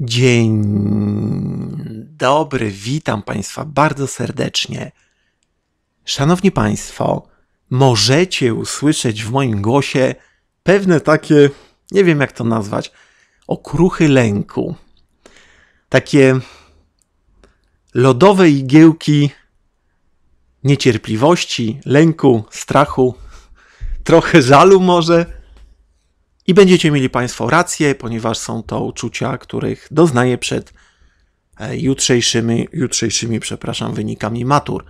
Dzień dobry, witam Państwa bardzo serdecznie. Szanowni Państwo, możecie usłyszeć w moim głosie pewne takie, nie wiem jak to nazwać, okruchy lęku. Takie lodowe igiełki niecierpliwości, lęku, strachu, trochę żalu może i będziecie mieli Państwo rację, ponieważ są to uczucia, których doznaję przed e, jutrzejszymi, jutrzejszymi przepraszam, wynikami matur.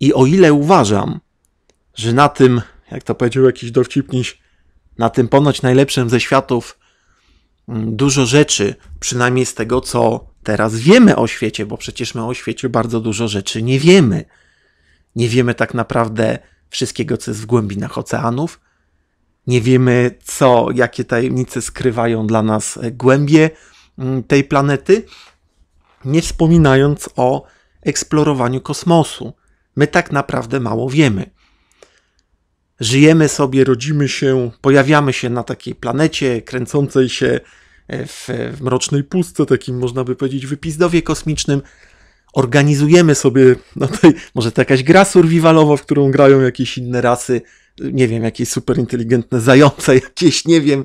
I o ile uważam, że na tym, jak to powiedział jakiś dowcipniś, na tym ponoć najlepszym ze światów mm, dużo rzeczy, przynajmniej z tego, co teraz wiemy o świecie, bo przecież my o świecie bardzo dużo rzeczy nie wiemy. Nie wiemy tak naprawdę wszystkiego, co jest w głębinach oceanów, nie wiemy, co, jakie tajemnice skrywają dla nas głębie mm, tej planety, nie wspominając o eksplorowaniu kosmosu. My tak naprawdę mało wiemy. Żyjemy sobie, rodzimy się, pojawiamy się na takiej planecie kręcącej się e, w, w mrocznej pustce, takim można by powiedzieć wypizdowie kosmicznym. Organizujemy sobie, no może to jakaś gra survivalowa, w którą grają jakieś inne rasy, nie wiem, jakieś superinteligentne zające, jakieś, nie wiem,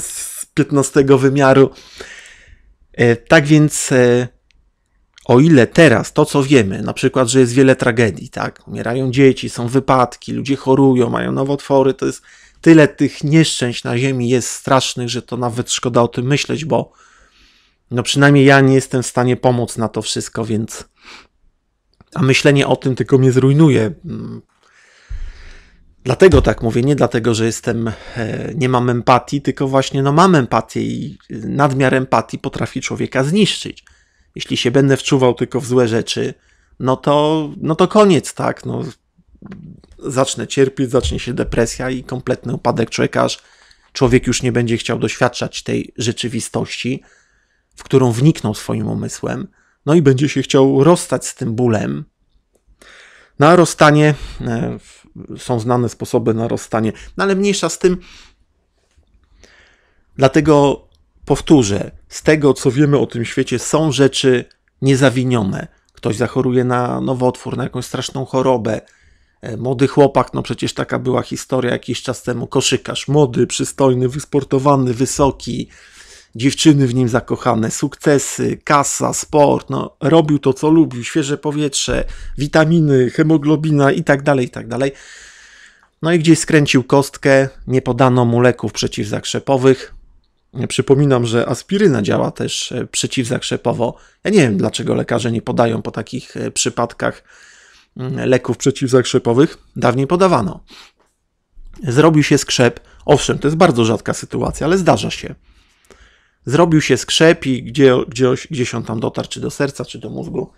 z 15 wymiaru. E, tak więc, e, o ile teraz to, co wiemy, na przykład, że jest wiele tragedii, tak, umierają dzieci, są wypadki, ludzie chorują, mają nowotwory, to jest tyle tych nieszczęść na Ziemi jest strasznych, że to nawet szkoda o tym myśleć, bo no przynajmniej ja nie jestem w stanie pomóc na to wszystko, więc a myślenie o tym tylko mnie zrujnuje mm, Dlatego tak mówię, nie dlatego, że jestem, e, nie mam empatii, tylko właśnie no mam empatię i nadmiar empatii potrafi człowieka zniszczyć. Jeśli się będę wczuwał tylko w złe rzeczy, no to, no to koniec, tak, no, zacznę cierpieć, zacznie się depresja i kompletny upadek człowieka, aż człowiek już nie będzie chciał doświadczać tej rzeczywistości, w którą wniknął swoim umysłem, no i będzie się chciał rozstać z tym bólem. Na no, rozstanie w e, są znane sposoby na rozstanie, no ale mniejsza z tym. Dlatego powtórzę, z tego co wiemy o tym świecie, są rzeczy niezawinione. Ktoś zachoruje na nowotwór, na jakąś straszną chorobę. E, młody chłopak, no przecież taka była historia jakiś czas temu, koszykarz, młody, przystojny, wysportowany, wysoki, dziewczyny w nim zakochane, sukcesy, kasa, sport, no, robił to, co lubił, świeże powietrze, witaminy, hemoglobina i tak dalej, i tak dalej. No i gdzieś skręcił kostkę, nie podano mu leków przeciwzakrzepowych. Przypominam, że aspiryna działa też e, przeciwzakrzepowo. Ja nie wiem, dlaczego lekarze nie podają po takich e, przypadkach mm, leków przeciwzakrzepowych. Dawniej podawano. Zrobił się skrzep. Owszem, to jest bardzo rzadka sytuacja, ale zdarza się zrobił się skrzep i gdzie, gdzieś, gdzieś on tam dotarł, czy do serca, czy do mózgu.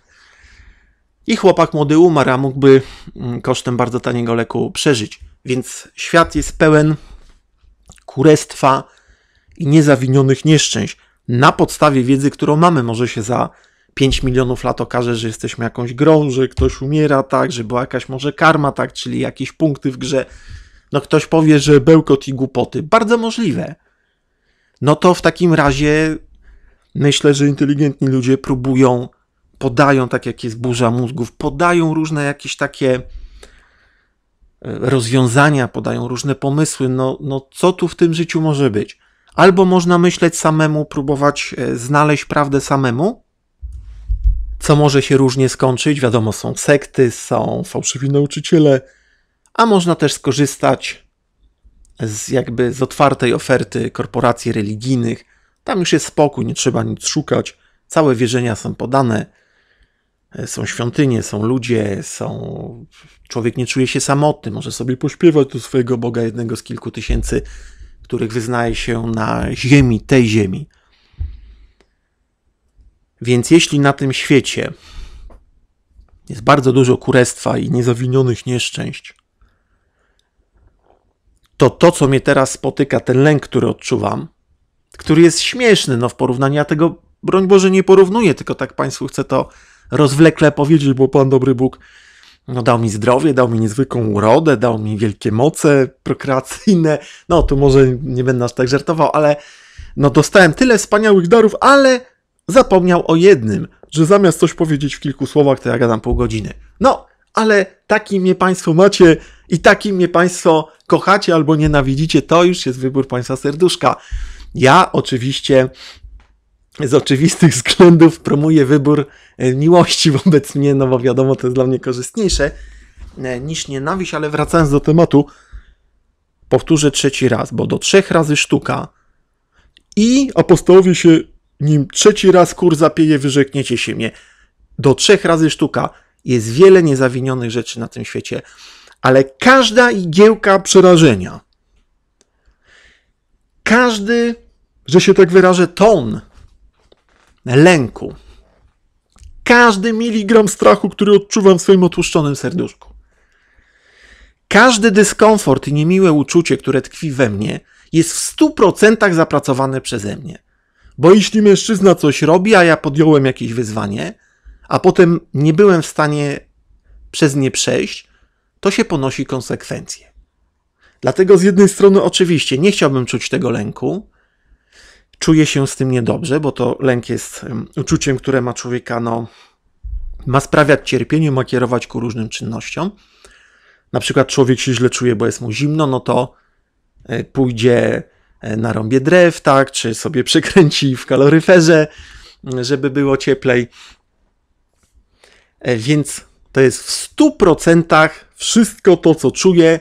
I chłopak młody umarł, a mógłby mm, kosztem bardzo taniego leku przeżyć. Więc świat jest pełen kurestwa i niezawinionych nieszczęść. Na podstawie wiedzy, którą mamy, może się za 5 milionów lat okaże, że jesteśmy jakąś grą, że ktoś umiera, tak, że była jakaś może karma, tak, czyli jakieś punkty w grze. No ktoś powie, że bełkot i głupoty. Bardzo możliwe no to w takim razie myślę, że inteligentni ludzie próbują, podają, tak jak jest burza mózgów, podają różne jakieś takie e, rozwiązania, podają różne pomysły, no, no co tu w tym życiu może być? Albo można myśleć samemu, próbować e, znaleźć prawdę samemu, co może się różnie skończyć. Wiadomo, są sekty, są fałszywi nauczyciele, a można też skorzystać z jakby z otwartej oferty korporacji religijnych. Tam już jest spokój, nie trzeba nic szukać. Całe wierzenia są podane. E, są świątynie, są ludzie, są. Człowiek nie czuje się samotny, może sobie pośpiewać do swojego Boga, jednego z kilku tysięcy, których wyznaje się na ziemi, tej ziemi. Więc jeśli na tym świecie jest bardzo dużo kurestwa i niezawinionych nieszczęść, to to, co mnie teraz spotyka, ten lęk, który odczuwam, który jest śmieszny, no w porównaniu, ja tego, broń Boże, nie porównuję, tylko tak Państwu chcę to rozwlekle powiedzieć, bo Pan Dobry Bóg no, dał mi zdrowie, dał mi niezwykłą urodę, dał mi wielkie moce prokreacyjne, no tu może nie będę aż tak żartował, ale no dostałem tyle wspaniałych darów, ale zapomniał o jednym, że zamiast coś powiedzieć w kilku słowach, to ja gadam pół godziny. No, ale taki mnie Państwo macie, i taki mnie Państwo kochacie albo nienawidzicie, to już jest wybór Państwa serduszka. Ja oczywiście z oczywistych względów promuję wybór e, miłości wobec mnie, no bo wiadomo, to jest dla mnie korzystniejsze e, niż nienawiść, ale wracając do tematu, powtórzę trzeci raz, bo do trzech razy sztuka i apostołowie się nim trzeci raz kur zapieje, wyrzekniecie się mnie. Do trzech razy sztuka. Jest wiele niezawinionych rzeczy na tym świecie ale każda igiełka przerażenia, każdy, że się tak wyrażę, ton lęku, każdy miligram strachu, który odczuwam w swoim otłuszczonym serduszku, każdy dyskomfort i niemiłe uczucie, które tkwi we mnie, jest w stu procentach zapracowane przeze mnie. Bo jeśli mężczyzna coś robi, a ja podjąłem jakieś wyzwanie, a potem nie byłem w stanie przez nie przejść, to się ponosi konsekwencje. Dlatego z jednej strony oczywiście nie chciałbym czuć tego lęku, czuję się z tym niedobrze, bo to lęk jest uczuciem, które ma człowieka, no, ma sprawiać cierpienie, ma kierować ku różnym czynnościom. Na przykład człowiek się źle czuje, bo jest mu zimno, no to e, pójdzie e, na rąbie drew, tak, czy sobie przekręci w kaloryferze, mm, żeby było cieplej. E, więc to jest w 100% wszystko to, co czuję,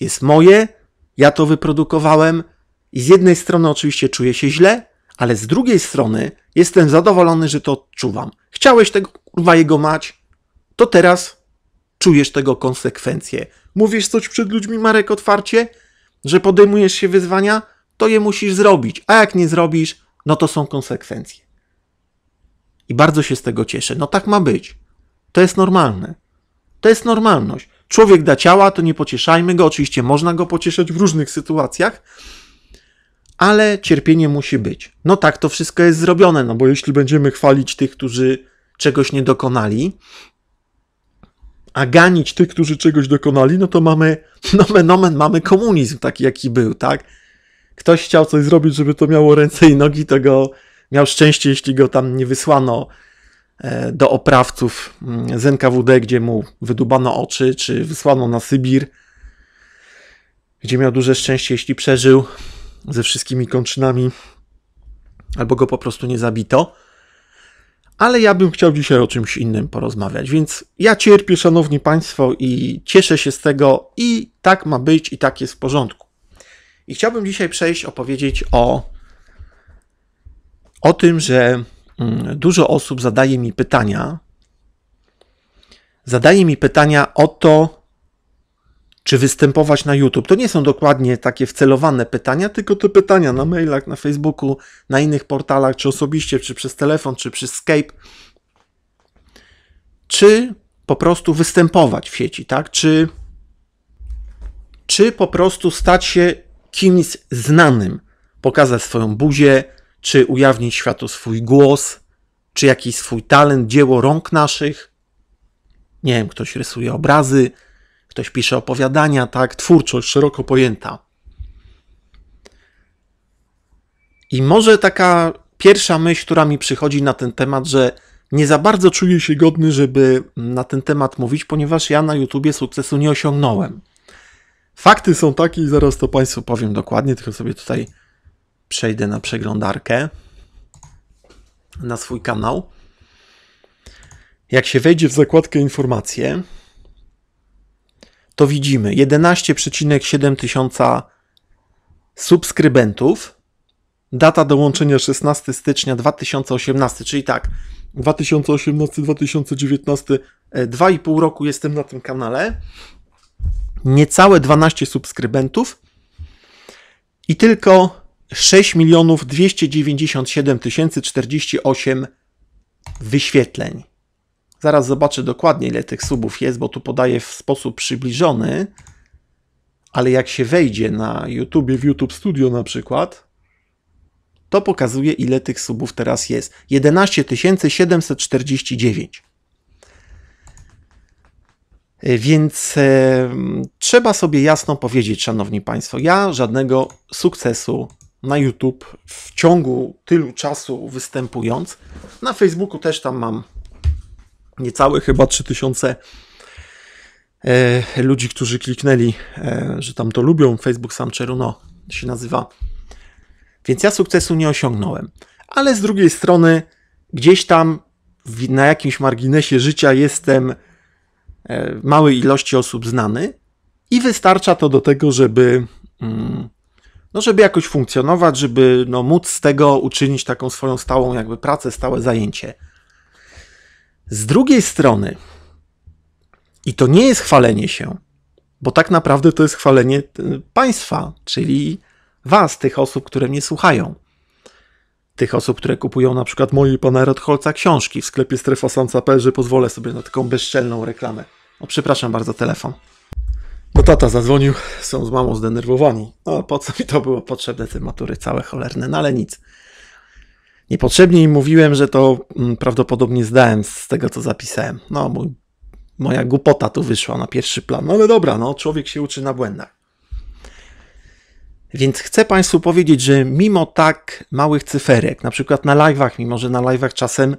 jest moje, ja to wyprodukowałem i z jednej strony oczywiście czuję się źle, ale z drugiej strony jestem zadowolony, że to odczuwam. Chciałeś tego kurwa jego mać, to teraz czujesz tego konsekwencje. Mówisz coś przed ludźmi, Marek, otwarcie, że podejmujesz się wyzwania, to je musisz zrobić, a jak nie zrobisz, no to są konsekwencje. I bardzo się z tego cieszę. No tak ma być. To jest normalne. To jest normalność. Człowiek da ciała, to nie pocieszajmy go. Oczywiście można go pocieszać w różnych sytuacjach, ale cierpienie musi być. No tak to wszystko jest zrobione, no bo jeśli będziemy chwalić tych, którzy czegoś nie dokonali, a ganić tych, którzy czegoś dokonali, no to mamy, nomen omen, mamy komunizm taki, jaki był, tak? Ktoś chciał coś zrobić, żeby to miało ręce i nogi, to go miał szczęście, jeśli go tam nie wysłano E, do oprawców mm, z NKWD, gdzie mu wydubano oczy, czy wysłano na Sybir, gdzie miał duże szczęście, jeśli przeżył ze wszystkimi kończynami, albo go po prostu nie zabito. Ale ja bym chciał dzisiaj o czymś innym porozmawiać, więc ja cierpię, szanowni państwo, i cieszę się z tego, i tak ma być, i tak jest w porządku. I chciałbym dzisiaj przejść opowiedzieć o o tym, że Mm, dużo osób zadaje mi pytania. Zadaje mi pytania o to, czy występować na YouTube. To nie są dokładnie takie wcelowane pytania, tylko te pytania na mailach, na Facebooku, na innych portalach, czy osobiście, czy przez telefon, czy przez Skype. Czy po prostu występować w sieci, tak? Czy, czy po prostu stać się kimś znanym, pokazać swoją buzię, czy ujawnić światu swój głos, czy jakiś swój talent, dzieło rąk naszych. Nie wiem, ktoś rysuje obrazy, ktoś pisze opowiadania, tak, twórczość szeroko pojęta. I może taka pierwsza myśl, która mi przychodzi na ten temat, że nie za bardzo czuję się godny, żeby na ten temat mówić, ponieważ ja na YouTubie sukcesu nie osiągnąłem. Fakty są takie i zaraz to Państwu powiem dokładnie, tylko sobie tutaj przejdę na przeglądarkę, na swój kanał. Jak się wejdzie w zakładkę informacje, to widzimy 11,7 tysiąca subskrybentów. Data dołączenia 16 stycznia 2018, czyli tak, 2018-2019, 2,5 e, roku jestem na tym kanale. Niecałe 12 subskrybentów i tylko 6 milionów 297 tysięcy wyświetleń. Zaraz zobaczę dokładnie ile tych subów jest, bo tu podaję w sposób przybliżony, ale jak się wejdzie na YouTube, w YouTube Studio na przykład, to pokazuje ile tych subów teraz jest. 11 749. Więc e, trzeba sobie jasno powiedzieć, szanowni państwo, ja żadnego sukcesu na YouTube w ciągu tylu czasu występując. Na Facebooku też tam mam niecałe chyba 3000 e, ludzi, którzy kliknęli, e, że tam to lubią. Facebook sam Czeruno się nazywa. Więc ja sukcesu nie osiągnąłem. Ale z drugiej strony, gdzieś tam w, na jakimś marginesie życia jestem e, małej ilości osób znany i wystarcza to do tego, żeby. Mm, no żeby jakoś funkcjonować, żeby no, móc z tego uczynić taką swoją stałą jakby pracę, stałe zajęcie. Z drugiej strony, i to nie jest chwalenie się, bo tak naprawdę to jest chwalenie e, państwa, czyli was, tych osób, które mnie słuchają. Tych osób, które kupują na przykład mojej pana Rotholca książki w sklepie strefa że pozwolę sobie na taką bezczelną reklamę. O, przepraszam bardzo, telefon. Bo tata zadzwonił, są z mamą zdenerwowani. No po co mi to było potrzebne, te matury całe cholerne, no ale nic. Niepotrzebnie im mówiłem, że to mm, prawdopodobnie zdałem z tego, co zapisałem. No mój, moja głupota tu wyszła na pierwszy plan. No ale dobra, no człowiek się uczy na błędach. Więc chcę Państwu powiedzieć, że mimo tak małych cyferek, na przykład na live'ach, mimo że na live'ach czasem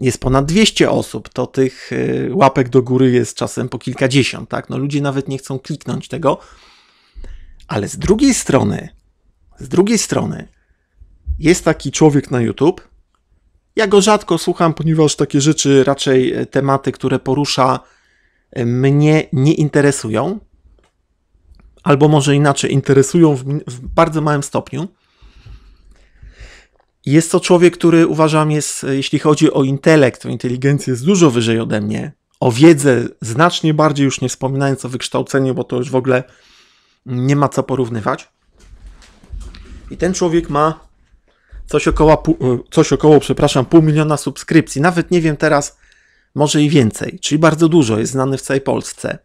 jest ponad 200 osób, to tych y, łapek do góry jest czasem po kilkadziesiąt, tak? No ludzie nawet nie chcą kliknąć tego. Ale z drugiej strony, z drugiej strony jest taki człowiek na YouTube. Ja go rzadko słucham, ponieważ takie rzeczy, raczej e, tematy, które porusza, e, mnie nie interesują. Albo może inaczej, interesują w, w bardzo małym stopniu. Jest to człowiek, który uważam jest, e, jeśli chodzi o intelekt, o inteligencję, jest dużo wyżej ode mnie. O wiedzę znacznie bardziej, już nie wspominając o wykształceniu, bo to już w ogóle nie ma co porównywać. I ten człowiek ma coś około, e, coś około, przepraszam, pół miliona subskrypcji. Nawet nie wiem teraz, może i więcej. Czyli bardzo dużo, jest znany w całej Polsce.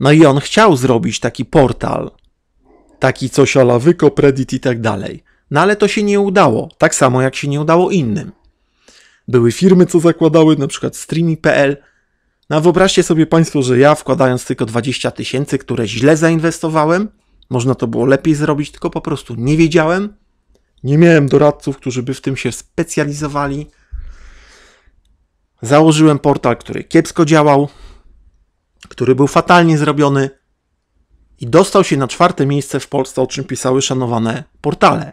No i on chciał zrobić taki portal, taki coś ala wykop, reddit i tak dalej. No ale to się nie udało, tak samo jak się nie udało innym. Były firmy, co zakładały, na przykład Streamy.pl. No wyobraźcie sobie Państwo, że ja wkładając tylko 20 tysięcy, które źle zainwestowałem, można to było lepiej zrobić, tylko po prostu nie wiedziałem. Nie miałem doradców, którzy by w tym się specjalizowali. Założyłem portal, który kiepsko działał, który był fatalnie zrobiony i dostał się na czwarte miejsce w Polsce, o czym pisały szanowane portale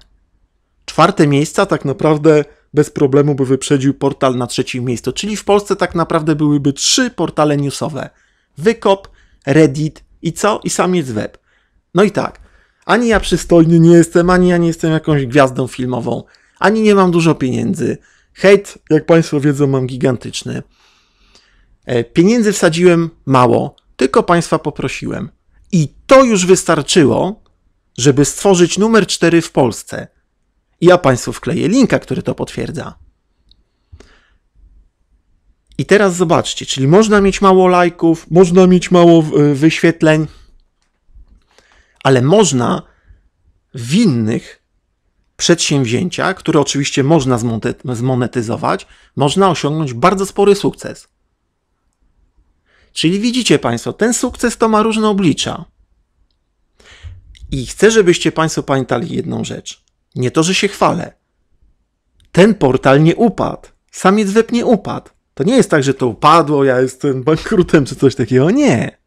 czwarte miejsca tak naprawdę bez problemu by wyprzedził portal na trzecim miejscu. Czyli w Polsce tak naprawdę byłyby trzy portale newsowe: Wykop, Reddit i co? I samiec web. No i tak, ani ja przystojny nie jestem, ani ja nie jestem jakąś gwiazdą filmową, ani nie mam dużo pieniędzy. Hejt, jak Państwo wiedzą, mam gigantyczny. E, pieniędzy wsadziłem mało, tylko Państwa poprosiłem. I to już wystarczyło, żeby stworzyć numer 4 w Polsce ja Państwu wkleję linka, który to potwierdza. I teraz zobaczcie, czyli można mieć mało lajków, można mieć mało y, wyświetleń, ale można w innych przedsięwzięciach, które oczywiście można zmonetyzować, można osiągnąć bardzo spory sukces. Czyli widzicie Państwo, ten sukces to ma różne oblicza. I chcę, żebyście Państwo pamiętali jedną rzecz. Nie to, że się chwalę. Ten portal nie upadł. Samiec web nie upadł. To nie jest tak, że to upadło, ja jestem bankrutem czy coś takiego. Nie.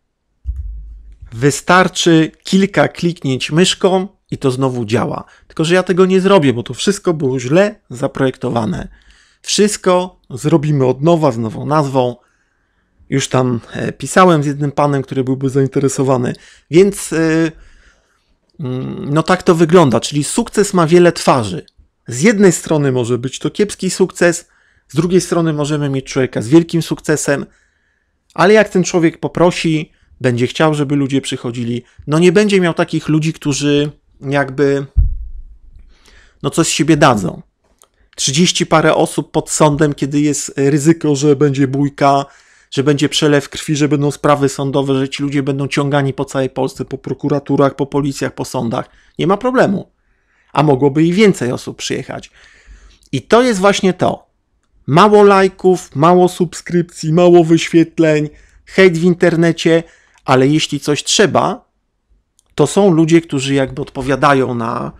Wystarczy kilka kliknięć myszką i to znowu działa. Tylko, że ja tego nie zrobię, bo to wszystko było źle zaprojektowane. Wszystko zrobimy od nowa, z nową nazwą. Już tam e, pisałem z jednym panem, który byłby zainteresowany. Więc. Yy, Mm, no tak to wygląda, czyli sukces ma wiele twarzy. Z jednej strony może być to kiepski sukces, z drugiej strony możemy mieć człowieka z wielkim sukcesem, ale jak ten człowiek poprosi, będzie chciał, żeby ludzie przychodzili, no nie będzie miał takich ludzi, którzy jakby no coś z siebie dadzą. 30 parę osób pod sądem, kiedy jest ryzyko, że będzie bójka, że będzie przelew krwi, że będą sprawy sądowe, że ci ludzie będą ciągani po całej Polsce, po prokuraturach, po policjach, po sądach. Nie ma problemu. A mogłoby i więcej osób przyjechać. I to jest właśnie to. Mało lajków, mało subskrypcji, mało wyświetleń, hejt w internecie, ale jeśli coś trzeba, to są ludzie, którzy jakby odpowiadają na,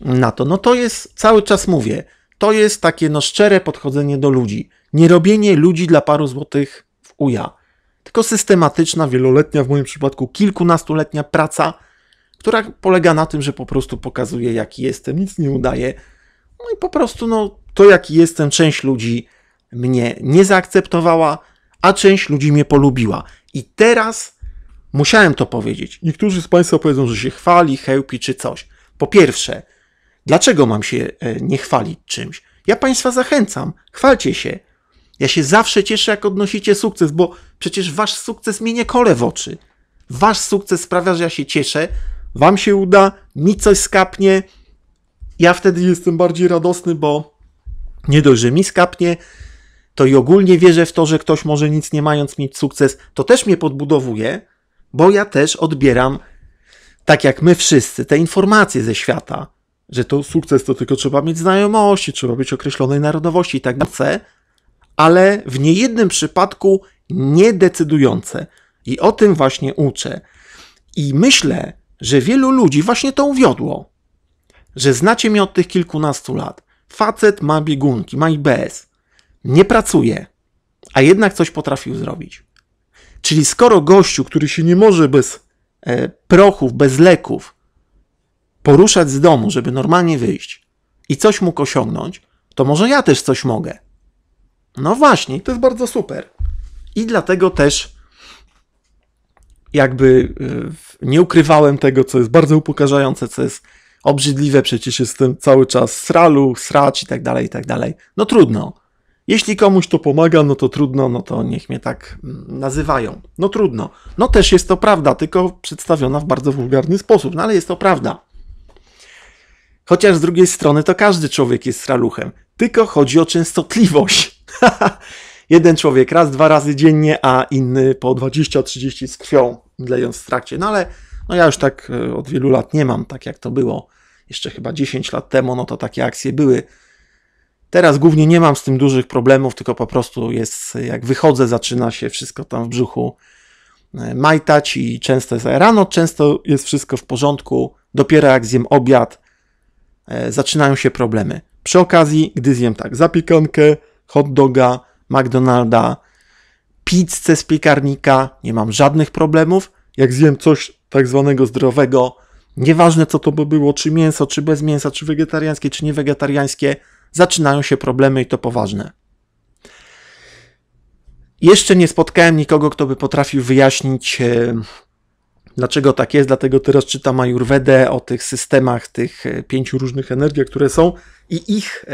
na to. No to jest, cały czas mówię, to jest takie no szczere podchodzenie do ludzi. Nie robienie ludzi dla paru złotych uja, tylko systematyczna, wieloletnia, w moim przypadku kilkunastoletnia praca, która polega na tym, że po prostu pokazuję, jaki jestem, nic nie udaje. No i po prostu, no, to jaki jestem, część ludzi mnie nie zaakceptowała, a część ludzi mnie polubiła. I teraz musiałem to powiedzieć. Niektórzy z Państwa powiedzą, że się chwali, chełpi czy coś. Po pierwsze, dlaczego mam się e, nie chwalić czymś? Ja Państwa zachęcam, chwalcie się. Ja się zawsze cieszę, jak odnosicie sukces, bo przecież wasz sukces mnie nie kole w oczy. Wasz sukces sprawia, że ja się cieszę, wam się uda, mi coś skapnie. Ja wtedy jestem bardziej radosny, bo nie dość, że mi skapnie, to i ogólnie wierzę w to, że ktoś może nic nie mając mieć sukces, to też mnie podbudowuje, bo ja też odbieram, tak jak my wszyscy, te informacje ze świata, że to sukces to tylko trzeba mieć znajomości, trzeba być określonej narodowości i tak dalej ale w niejednym przypadku niedecydujące. I o tym właśnie uczę. I myślę, że wielu ludzi właśnie to uwiodło. Że znacie mnie od tych kilkunastu lat. Facet ma biegunki, ma IBS. Nie pracuje, a jednak coś potrafił zrobić. Czyli skoro gościu, który się nie może bez e, prochów, bez leków poruszać z domu, żeby normalnie wyjść i coś mógł osiągnąć, to może ja też coś mogę. No właśnie, to jest bardzo super. I dlatego też jakby e, nie ukrywałem tego, co jest bardzo upokarzające, co jest obrzydliwe, przecież jestem cały czas sralu, srać i tak dalej, i tak dalej. No trudno. Jeśli komuś to pomaga, no to trudno, no to niech mnie tak mm, nazywają. No trudno. No też jest to prawda, tylko przedstawiona w bardzo wulgarny sposób, no ale jest to prawda. Chociaż z drugiej strony to każdy człowiek jest sraluchem, tylko chodzi o częstotliwość. Jeden człowiek raz, dwa razy dziennie, a inny po 20-30 z krwią lejąc w trakcie. No ale no ja już tak e, od wielu lat nie mam, tak jak to było jeszcze chyba 10 lat temu, no to takie akcje były. Teraz głównie nie mam z tym dużych problemów, tylko po prostu jest, jak wychodzę, zaczyna się wszystko tam w brzuchu e, majtać i często jest rano, często jest wszystko w porządku, dopiero jak zjem obiad, e, zaczynają się problemy. Przy okazji, gdy zjem tak zapiekankę, hot doga, McDonalda, pizzę z piekarnika, nie mam żadnych problemów. Jak zjem coś tak zwanego zdrowego, nieważne co to by było, czy mięso, czy bez mięsa, czy wegetariańskie, czy niewegetariańskie, zaczynają się problemy i to poważne. Jeszcze nie spotkałem nikogo, kto by potrafił wyjaśnić, e, dlaczego tak jest, dlatego teraz czytam Ayurvedę o tych systemach, tych e, pięciu różnych energiach, które są i ich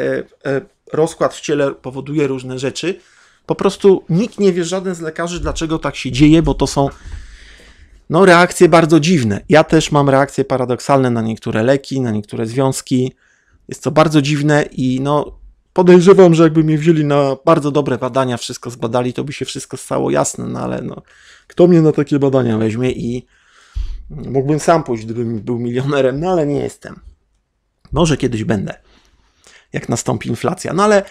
e, rozkład w ciele powoduje różne rzeczy. Po prostu nikt nie wie, żaden z lekarzy, dlaczego tak się dzieje, bo to są no, reakcje bardzo dziwne. Ja też mam reakcje paradoksalne na niektóre leki, na niektóre związki. Jest to bardzo dziwne i no, podejrzewam, że jakby mnie wzięli na bardzo dobre badania, wszystko zbadali, to by się wszystko stało jasne, no ale no, kto mnie na takie badania weźmie i mógłbym sam pójść, gdybym był milionerem, no ale nie jestem. Może kiedyś będę jak nastąpi inflacja. No ale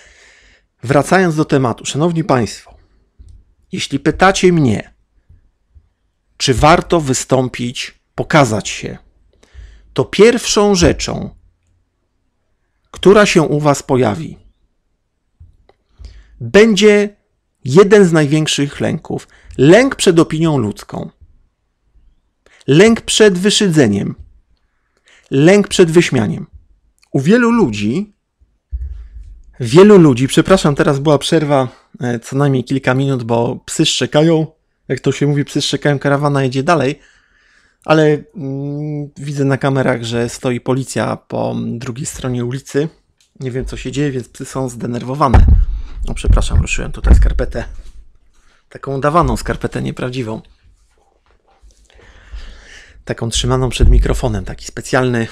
wracając do tematu, szanowni państwo, jeśli pytacie mnie, czy warto wystąpić, pokazać się, to pierwszą rzeczą, która się u was pojawi, będzie jeden z największych lęków. Lęk przed opinią ludzką. Lęk przed wyszydzeniem. Lęk przed wyśmianiem. U wielu ludzi Wielu ludzi, przepraszam, teraz była przerwa e, co najmniej kilka minut, bo psy szczekają. Jak to się mówi, psy szczekają, karawana jedzie dalej. Ale mm, widzę na kamerach, że stoi policja po mm, drugiej stronie ulicy. Nie wiem, co się dzieje, więc psy są zdenerwowane. No, przepraszam, ruszyłem tutaj skarpetę. Taką dawaną skarpetę nieprawdziwą. Taką trzymaną przed mikrofonem. Taki specjalny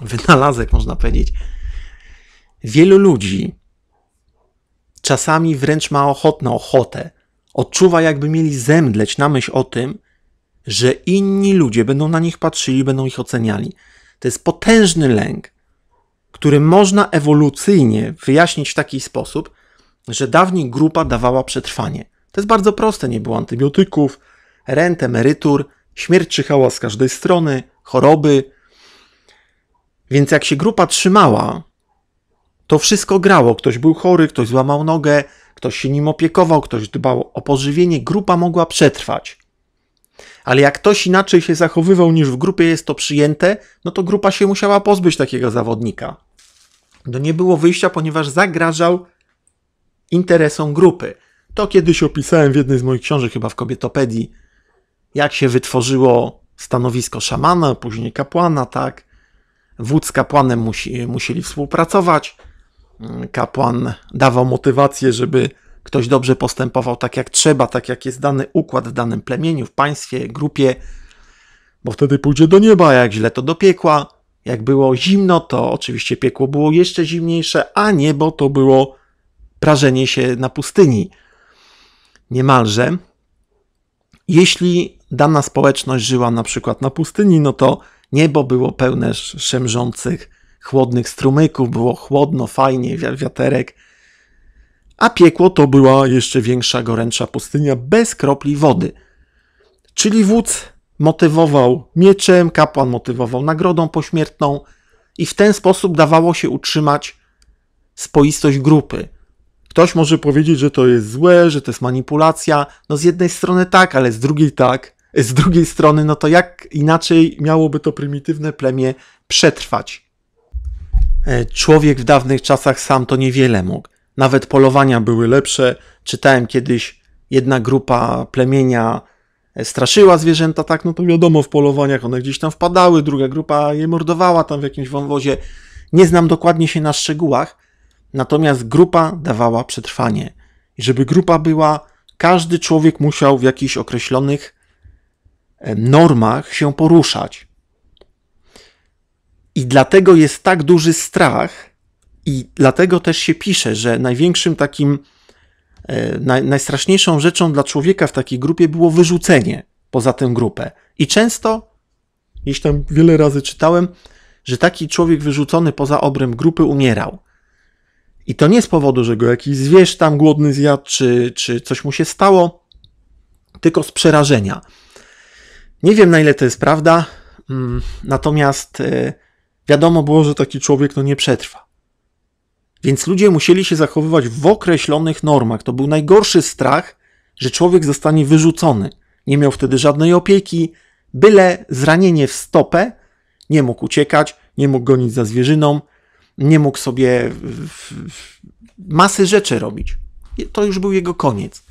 wynalazek, można powiedzieć. Wielu ludzi czasami wręcz ma ochotną ochotę, odczuwa jakby mieli zemdleć na myśl o tym, że inni ludzie będą na nich patrzyli, będą ich oceniali. To jest potężny lęk, który można ewolucyjnie wyjaśnić w taki sposób, że dawniej grupa dawała przetrwanie. To jest bardzo proste, nie było antybiotyków, rent, emerytur, śmierć czy z każdej strony, choroby. Więc jak się grupa trzymała to wszystko grało. Ktoś był chory, ktoś złamał nogę, ktoś się nim opiekował, ktoś dbał o pożywienie, grupa mogła przetrwać. Ale jak ktoś inaczej się zachowywał niż w grupie jest to przyjęte, no to grupa się musiała pozbyć takiego zawodnika. No nie było wyjścia, ponieważ zagrażał interesom grupy. To kiedyś opisałem w jednej z moich książek, chyba w Kobietopedii, jak się wytworzyło stanowisko szamana, później kapłana, tak? Wódz z kapłanem musi, musieli współpracować kapłan dawał motywację, żeby ktoś dobrze postępował tak jak trzeba, tak jak jest dany układ w danym plemieniu, w państwie, grupie, bo wtedy pójdzie do nieba, a jak źle to do piekła. Jak było zimno, to oczywiście piekło było jeszcze zimniejsze, a niebo to było prażenie się na pustyni. Niemalże. Jeśli dana społeczność żyła na przykład na pustyni, no to niebo było pełne szemrzących chłodnych strumyków, było chłodno, fajnie, wiaterek. A piekło to była jeszcze większa, gorętsza pustynia bez kropli wody. Czyli wódz motywował mieczem, kapłan motywował nagrodą pośmiertną i w ten sposób dawało się utrzymać spoistość grupy. Ktoś może powiedzieć, że to jest złe, że to jest manipulacja. No z jednej strony tak, ale z drugiej tak. Z drugiej strony, no to jak inaczej miałoby to prymitywne plemię przetrwać? E, człowiek w dawnych czasach sam to niewiele mógł. Nawet polowania były lepsze. Czytałem kiedyś, jedna grupa plemienia e, straszyła zwierzęta, tak, no to wiadomo, w polowaniach one gdzieś tam wpadały, druga grupa je mordowała tam w jakimś wąwozie. Nie znam dokładnie się na szczegółach, natomiast grupa dawała przetrwanie. I żeby grupa była, każdy człowiek musiał w jakichś określonych e, normach się poruszać. I dlatego jest tak duży strach, i dlatego też się pisze, że największym takim, e, najstraszniejszą rzeczą dla człowieka w takiej grupie było wyrzucenie poza tę grupę. I często, jeśli tam wiele razy czytałem, że taki człowiek wyrzucony poza obręb grupy umierał. I to nie z powodu, że go jakiś zwierz tam głodny zjadł, czy, czy coś mu się stało, tylko z przerażenia. Nie wiem, na ile to jest prawda, mm, natomiast e, wiadomo było, że taki człowiek to no, nie przetrwa. Więc ludzie musieli się zachowywać w określonych normach. To był najgorszy strach, że człowiek zostanie wyrzucony. Nie miał wtedy żadnej opieki, byle zranienie w stopę, nie mógł uciekać, nie mógł gonić za zwierzyną, nie mógł sobie masy rzeczy robić. To już był jego koniec.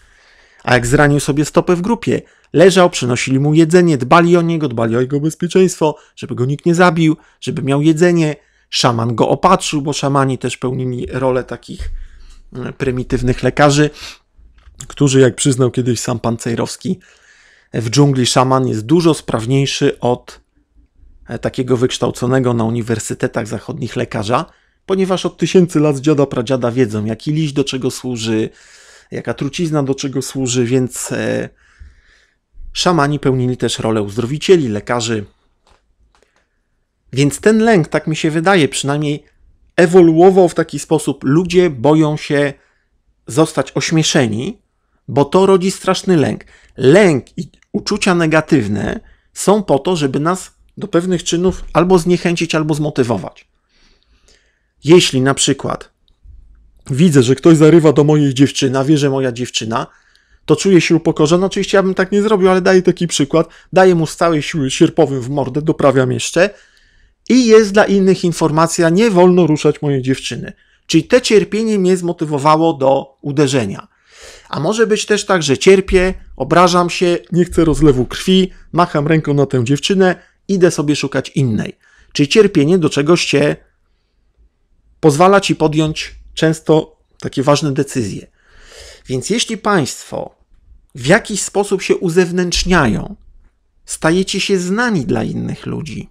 A jak zranił sobie stopę w grupie, leżał, przynosili mu jedzenie, dbali o niego, dbali o jego bezpieczeństwo, żeby go nikt nie zabił, żeby miał jedzenie. Szaman go opatrzył, bo szamani też pełnili rolę takich mm, prymitywnych lekarzy, którzy, jak przyznał kiedyś sam pan Cejrowski, w dżungli szaman jest dużo sprawniejszy od e, takiego wykształconego na uniwersytetach zachodnich lekarza, ponieważ od tysięcy lat dziada pradziada wiedzą, jaki liść do czego służy, jaka trucizna do czego służy, więc e, szamani pełnili też rolę uzdrowicieli, lekarzy. Więc ten lęk, tak mi się wydaje, przynajmniej ewoluował w taki sposób. Ludzie boją się zostać ośmieszeni, bo to rodzi straszny lęk. Lęk i uczucia negatywne są po to, żeby nas do pewnych czynów albo zniechęcić, albo zmotywować. Jeśli na przykład widzę, że ktoś zarywa do mojej dziewczyny, wie, że moja dziewczyna, to czuję się upokorzony. Oczywiście ja bym tak nie zrobił, ale daję taki przykład. Daję mu z całej siły sierpowym w mordę, doprawiam jeszcze. I jest dla innych informacja, nie wolno ruszać mojej dziewczyny. Czyli te cierpienie mnie zmotywowało do uderzenia. A może być też tak, że cierpię, obrażam się, nie chcę rozlewu krwi, macham ręką na tę dziewczynę, idę sobie szukać innej. Czyli cierpienie do czegoś cię pozwala ci podjąć często takie ważne decyzje. Więc jeśli państwo w jakiś sposób się uzewnętrzniają, stajecie się znani dla innych ludzi,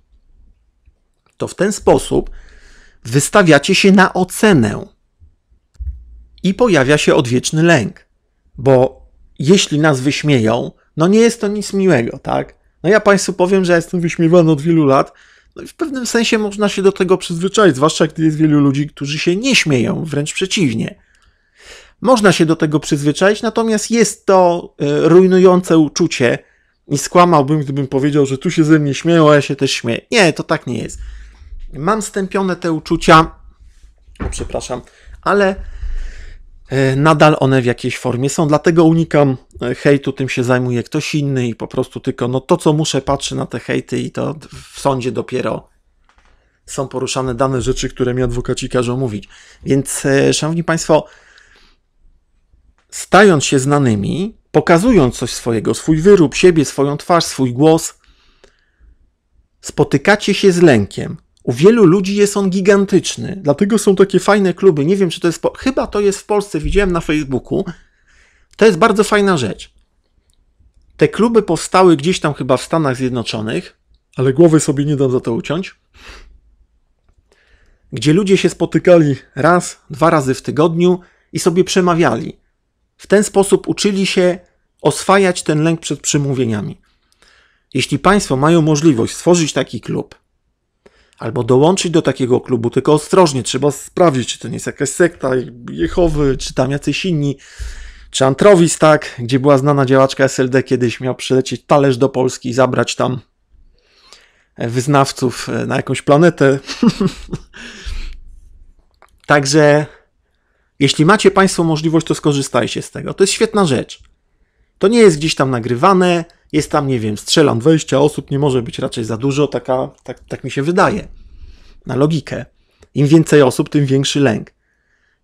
to w ten sposób wystawiacie się na ocenę. I pojawia się odwieczny lęk, bo jeśli nas wyśmieją, no nie jest to nic miłego, tak? No ja Państwu powiem, że ja jestem wyśmiewany od wielu lat no i w pewnym sensie można się do tego przyzwyczaić, zwłaszcza gdy jest wielu ludzi, którzy się nie śmieją, wręcz przeciwnie. Można się do tego przyzwyczaić, natomiast jest to e, rujnujące uczucie i skłamałbym, gdybym powiedział, że tu się ze mnie śmieją, a ja się też śmieję. Nie, to tak nie jest. Mam stępione te uczucia, o, przepraszam, ale E, nadal one w jakiejś formie są, dlatego unikam e, hejtu, tym się zajmuje ktoś inny i po prostu tylko no to, co muszę, patrzy na te hejty i to w sądzie dopiero są poruszane dane rzeczy, które mi adwokaci każą mówić. Więc, e, szanowni państwo, stając się znanymi, pokazując coś swojego, swój wyrób, siebie, swoją twarz, swój głos, spotykacie się z lękiem, u wielu ludzi jest on gigantyczny, dlatego są takie fajne kluby. Nie wiem, czy to jest. Po... Chyba to jest w Polsce, widziałem na Facebooku. To jest bardzo fajna rzecz. Te kluby powstały gdzieś tam chyba w Stanach Zjednoczonych, ale głowy sobie nie dam za to uciąć. Gdzie ludzie się spotykali raz, dwa razy w tygodniu i sobie przemawiali. W ten sposób uczyli się oswajać ten lęk przed przemówieniami. Jeśli Państwo mają możliwość stworzyć taki klub, albo dołączyć do takiego klubu, tylko ostrożnie, trzeba sprawdzić, czy to nie jest jakaś sekta Jehowy, czy tam jacyś inni. Czy Antrowis, tak, gdzie była znana działaczka SLD kiedyś, miał przylecieć talerz do Polski i zabrać tam e, wyznawców e, na jakąś planetę. Także jeśli macie Państwo możliwość, to skorzystajcie z tego. To jest świetna rzecz. To nie jest gdzieś tam nagrywane, jest tam, nie wiem, strzelam 20 osób, nie może być raczej za dużo, taka, tak, tak mi się wydaje. Na logikę. Im więcej osób, tym większy lęk.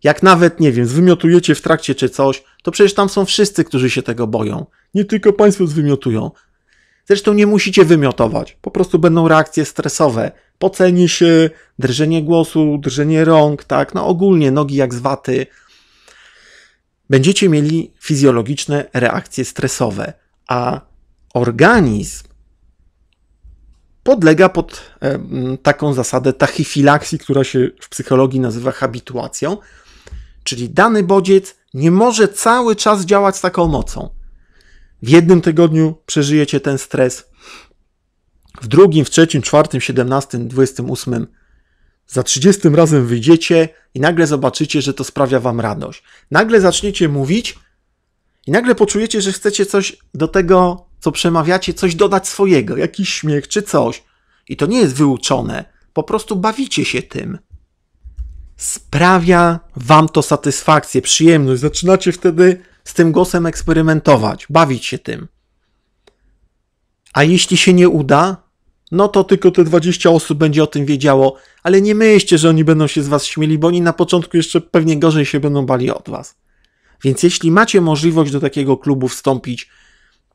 Jak nawet, nie wiem, zwymiotujecie w trakcie czy coś, to przecież tam są wszyscy, którzy się tego boją. Nie tylko państwo zwymiotują. Zresztą nie musicie wymiotować. Po prostu będą reakcje stresowe. Pocenie się, drżenie głosu, drżenie rąk, tak? No ogólnie nogi jak z waty. Będziecie mieli fizjologiczne reakcje stresowe, a organizm podlega pod taką zasadę tachyfilakcji, która się w psychologii nazywa habituacją, czyli dany bodziec nie może cały czas działać z taką mocą. W jednym tygodniu przeżyjecie ten stres, w drugim, w trzecim, czwartym, siedemnastym, dwudziestym ósmym, za trzydziestym razem wyjdziecie i nagle zobaczycie, że to sprawia wam radość. Nagle zaczniecie mówić i nagle poczujecie, że chcecie coś do tego co przemawiacie, coś dodać swojego, jakiś śmiech czy coś. I to nie jest wyuczone, po prostu bawicie się tym. Sprawia wam to satysfakcję, przyjemność. Zaczynacie wtedy z tym głosem eksperymentować, bawić się tym. A jeśli się nie uda, no to tylko te 20 osób będzie o tym wiedziało, ale nie myślcie, że oni będą się z was śmieli, bo oni na początku jeszcze pewnie gorzej się będą bali od was. Więc jeśli macie możliwość do takiego klubu wstąpić,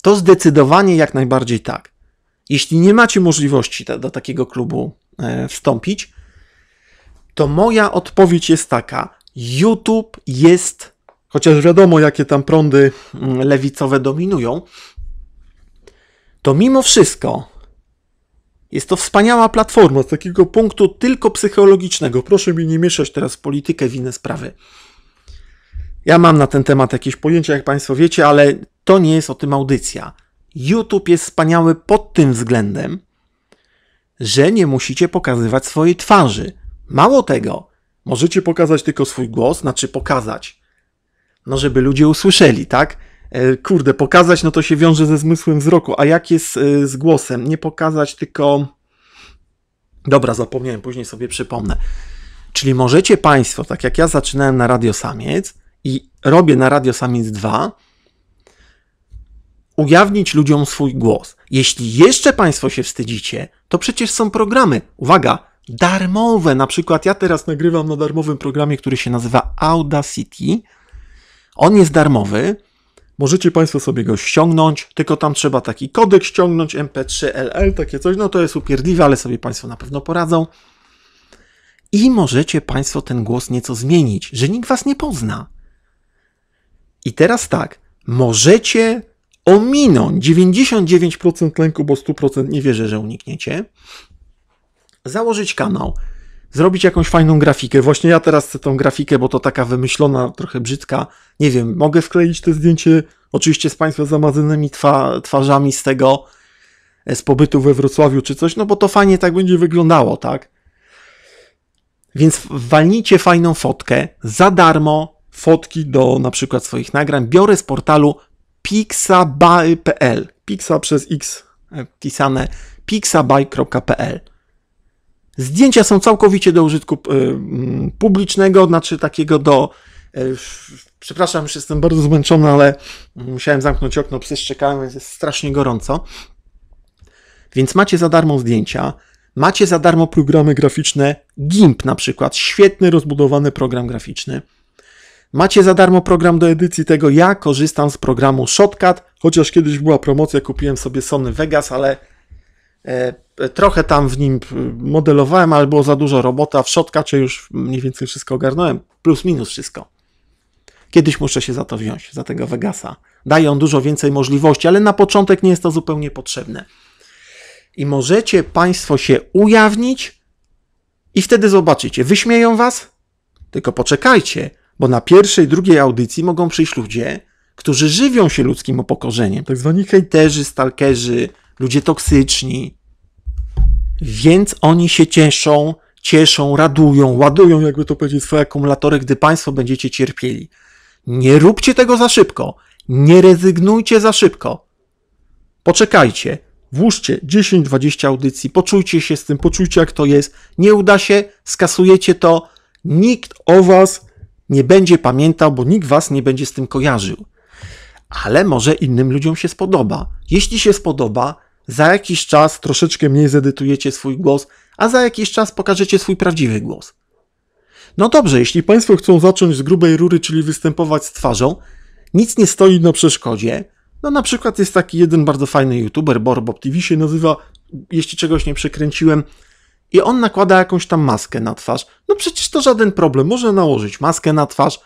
to zdecydowanie jak najbardziej tak. Jeśli nie macie możliwości do, do takiego klubu e, wstąpić, to moja odpowiedź jest taka: YouTube jest, chociaż wiadomo, jakie tam prądy mm, lewicowe dominują, to mimo wszystko jest to wspaniała platforma z takiego punktu tylko psychologicznego. Proszę mi nie mieszać teraz w politykę w inne sprawy. Ja mam na ten temat jakieś pojęcia, jak Państwo wiecie, ale to nie jest o tym audycja. YouTube jest wspaniały pod tym względem, że nie musicie pokazywać swojej twarzy. Mało tego, możecie pokazać tylko swój głos, znaczy pokazać. No, żeby ludzie usłyszeli, tak? E, kurde, pokazać no to się wiąże ze zmysłem wzroku, a jak jest e, z głosem? Nie pokazać tylko. Dobra, zapomniałem, później sobie przypomnę. Czyli możecie Państwo, tak jak ja zaczynałem na Radio Samiec i robię na Radio Samiec 2, ujawnić ludziom swój głos. Jeśli jeszcze Państwo się wstydzicie, to przecież są programy. Uwaga! Darmowe. Na przykład ja teraz nagrywam na darmowym programie, który się nazywa Audacity. On jest darmowy. Możecie Państwo sobie go ściągnąć, tylko tam trzeba taki kodek ściągnąć, mp3ll, takie coś. No to jest upierdliwe, ale sobie Państwo na pewno poradzą. I możecie Państwo ten głos nieco zmienić, że nikt Was nie pozna. I teraz tak, możecie ominąć 99% lęku, bo 100% nie wierzę, że unikniecie, założyć kanał, zrobić jakąś fajną grafikę. Właśnie ja teraz chcę tą grafikę, bo to taka wymyślona, trochę brzydka. Nie wiem, mogę skleić te zdjęcie oczywiście z Państwa zamazanymi twa, twarzami z tego, e, z pobytu we Wrocławiu czy coś, no bo to fajnie tak będzie wyglądało, tak? Więc walnijcie fajną fotkę za darmo, fotki do na przykład swoich nagrań. Biorę z portalu pixabay.pl Pixa przez X e, pisane pixabay.pl Zdjęcia są całkowicie do użytku e, publicznego, znaczy takiego do. E, przepraszam, już jestem bardzo zmęczony, ale musiałem zamknąć okno, psy szczekają, więc jest strasznie gorąco. Więc macie za darmo zdjęcia, macie za darmo programy graficzne GIMP na przykład, świetny rozbudowany program graficzny. Macie za darmo program do edycji tego. Ja korzystam z programu Shotcut, chociaż kiedyś była promocja, kupiłem sobie Sony Vegas, ale e, trochę tam w nim e, modelowałem, ale było za dużo robota. W Shotcutie już mniej więcej wszystko ogarnąłem, plus minus wszystko. Kiedyś muszę się za to wziąć, za tego Vegasa. Daje on dużo więcej możliwości, ale na początek nie jest to zupełnie potrzebne. I możecie Państwo się ujawnić i wtedy zobaczycie. Wyśmieją Was? Tylko poczekajcie, bo na pierwszej, drugiej audycji mogą przyjść ludzie, którzy żywią się ludzkim upokorzeniem. Tak zwani hejterzy, stalkerzy, ludzie toksyczni. Więc oni się cieszą, cieszą, radują, ładują, jakby to powiedzieć, swoje akumulatory, gdy Państwo będziecie cierpieli. Nie róbcie tego za szybko. Nie rezygnujcie za szybko. Poczekajcie. Włóżcie 10-20 audycji, poczujcie się z tym, poczujcie jak to jest. Nie uda się, skasujecie to. Nikt o was nie będzie pamiętał, bo nikt was nie będzie z tym kojarzył. Ale może innym ludziom się spodoba. Jeśli się spodoba, za jakiś czas troszeczkę mniej zedytujecie swój głos, a za jakiś czas pokażecie swój prawdziwy głos. No dobrze, jeśli Państwo chcą zacząć z grubej rury, czyli występować z twarzą, nic nie stoi na przeszkodzie. No na przykład jest taki jeden bardzo fajny youtuber, Borbob się nazywa, jeśli czegoś nie przekręciłem, i on nakłada jakąś tam maskę na twarz. No przecież to żaden problem, można nałożyć maskę na twarz.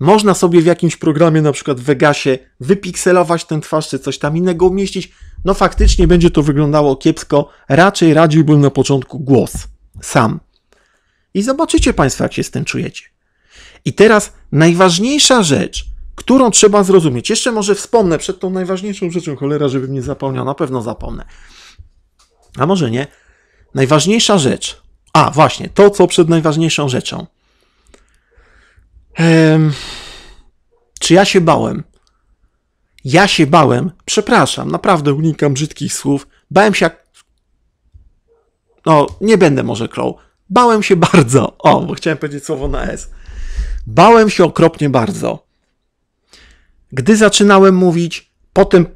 Można sobie w jakimś programie, na przykład w Vegasie, wypikselować ten twarz czy coś tam innego umieścić. No faktycznie będzie to wyglądało kiepsko. Raczej radziłbym na początku głos. Sam. I zobaczycie Państwo, jak się z tym czujecie. I teraz najważniejsza rzecz, którą trzeba zrozumieć. Jeszcze może wspomnę przed tą najważniejszą rzeczą, cholera, żebym nie zapomniał. Na pewno zapomnę. A może nie. Najważniejsza rzecz. A, właśnie, to co przed najważniejszą rzeczą. Ehm, czy ja się bałem? Ja się bałem, przepraszam, naprawdę unikam brzydkich słów. Bałem się jak. No, nie będę może klął. Bałem się bardzo. O, bo chciałem powiedzieć słowo na S. Bałem się okropnie bardzo. Gdy zaczynałem mówić, Potem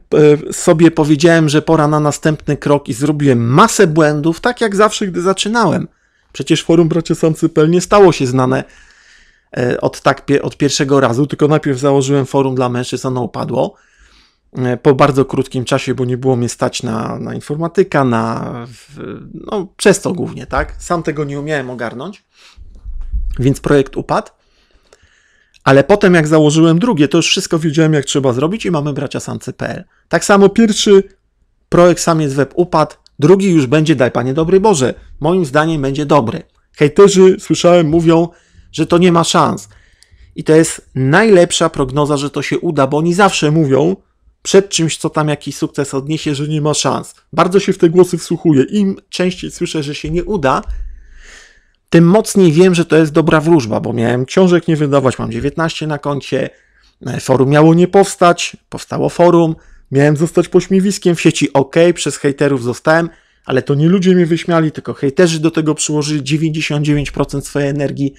e, sobie powiedziałem, że pora na następny krok i zrobiłem masę błędów, tak jak zawsze, gdy zaczynałem. Przecież forum bracia Samcypel nie stało się znane e, od, tak, od pierwszego razu, tylko najpierw założyłem forum dla mężczyzn, ono upadło. E, po bardzo krótkim czasie, bo nie było mnie stać na, na informatyka, na. No, przez to głównie, tak? Sam tego nie umiałem ogarnąć, więc projekt upadł. Ale potem, jak założyłem drugie, to już wszystko wiedziałem, jak trzeba zrobić i mamy braciasamcy.pl. Tak samo pierwszy projekt Samiec Web upadł, drugi już będzie, daj Panie dobry Boże. Moim zdaniem będzie dobry. Hejterzy, słyszałem, mówią, że to nie ma szans. I to jest najlepsza prognoza, że to się uda, bo oni zawsze mówią przed czymś, co tam jakiś sukces odniesie, że nie ma szans. Bardzo się w te głosy wsłuchuję. Im częściej słyszę, że się nie uda, tym mocniej wiem, że to jest dobra wróżba, bo miałem książek nie wydawać, mam 19 na koncie, e, forum miało nie powstać, powstało forum, miałem zostać pośmiewiskiem w sieci, ok, przez hejterów zostałem, ale to nie ludzie mnie wyśmiali, tylko hejterzy do tego przyłożyli 99% swojej energii,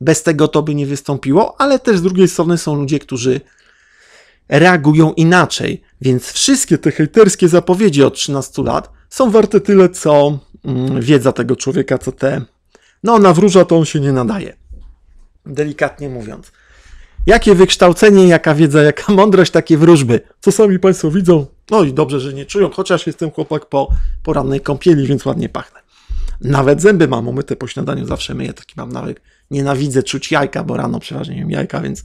bez tego to by nie wystąpiło, ale też z drugiej strony są ludzie, którzy reagują inaczej, więc wszystkie te hejterskie zapowiedzi od 13 lat są warte tyle, co mm, wiedza tego człowieka, co te no, na wróża to on się nie nadaje. Delikatnie mówiąc. Jakie wykształcenie, jaka wiedza, jaka mądrość, takie wróżby. Co sami Państwo widzą? No i dobrze, że nie czują, chociaż jestem chłopak po porannej kąpieli, więc ładnie pachnę. Nawet zęby mam umyte po śniadaniu, zawsze myję, taki mam nawyk. Nienawidzę czuć jajka, bo rano przeważnie jem jajka, więc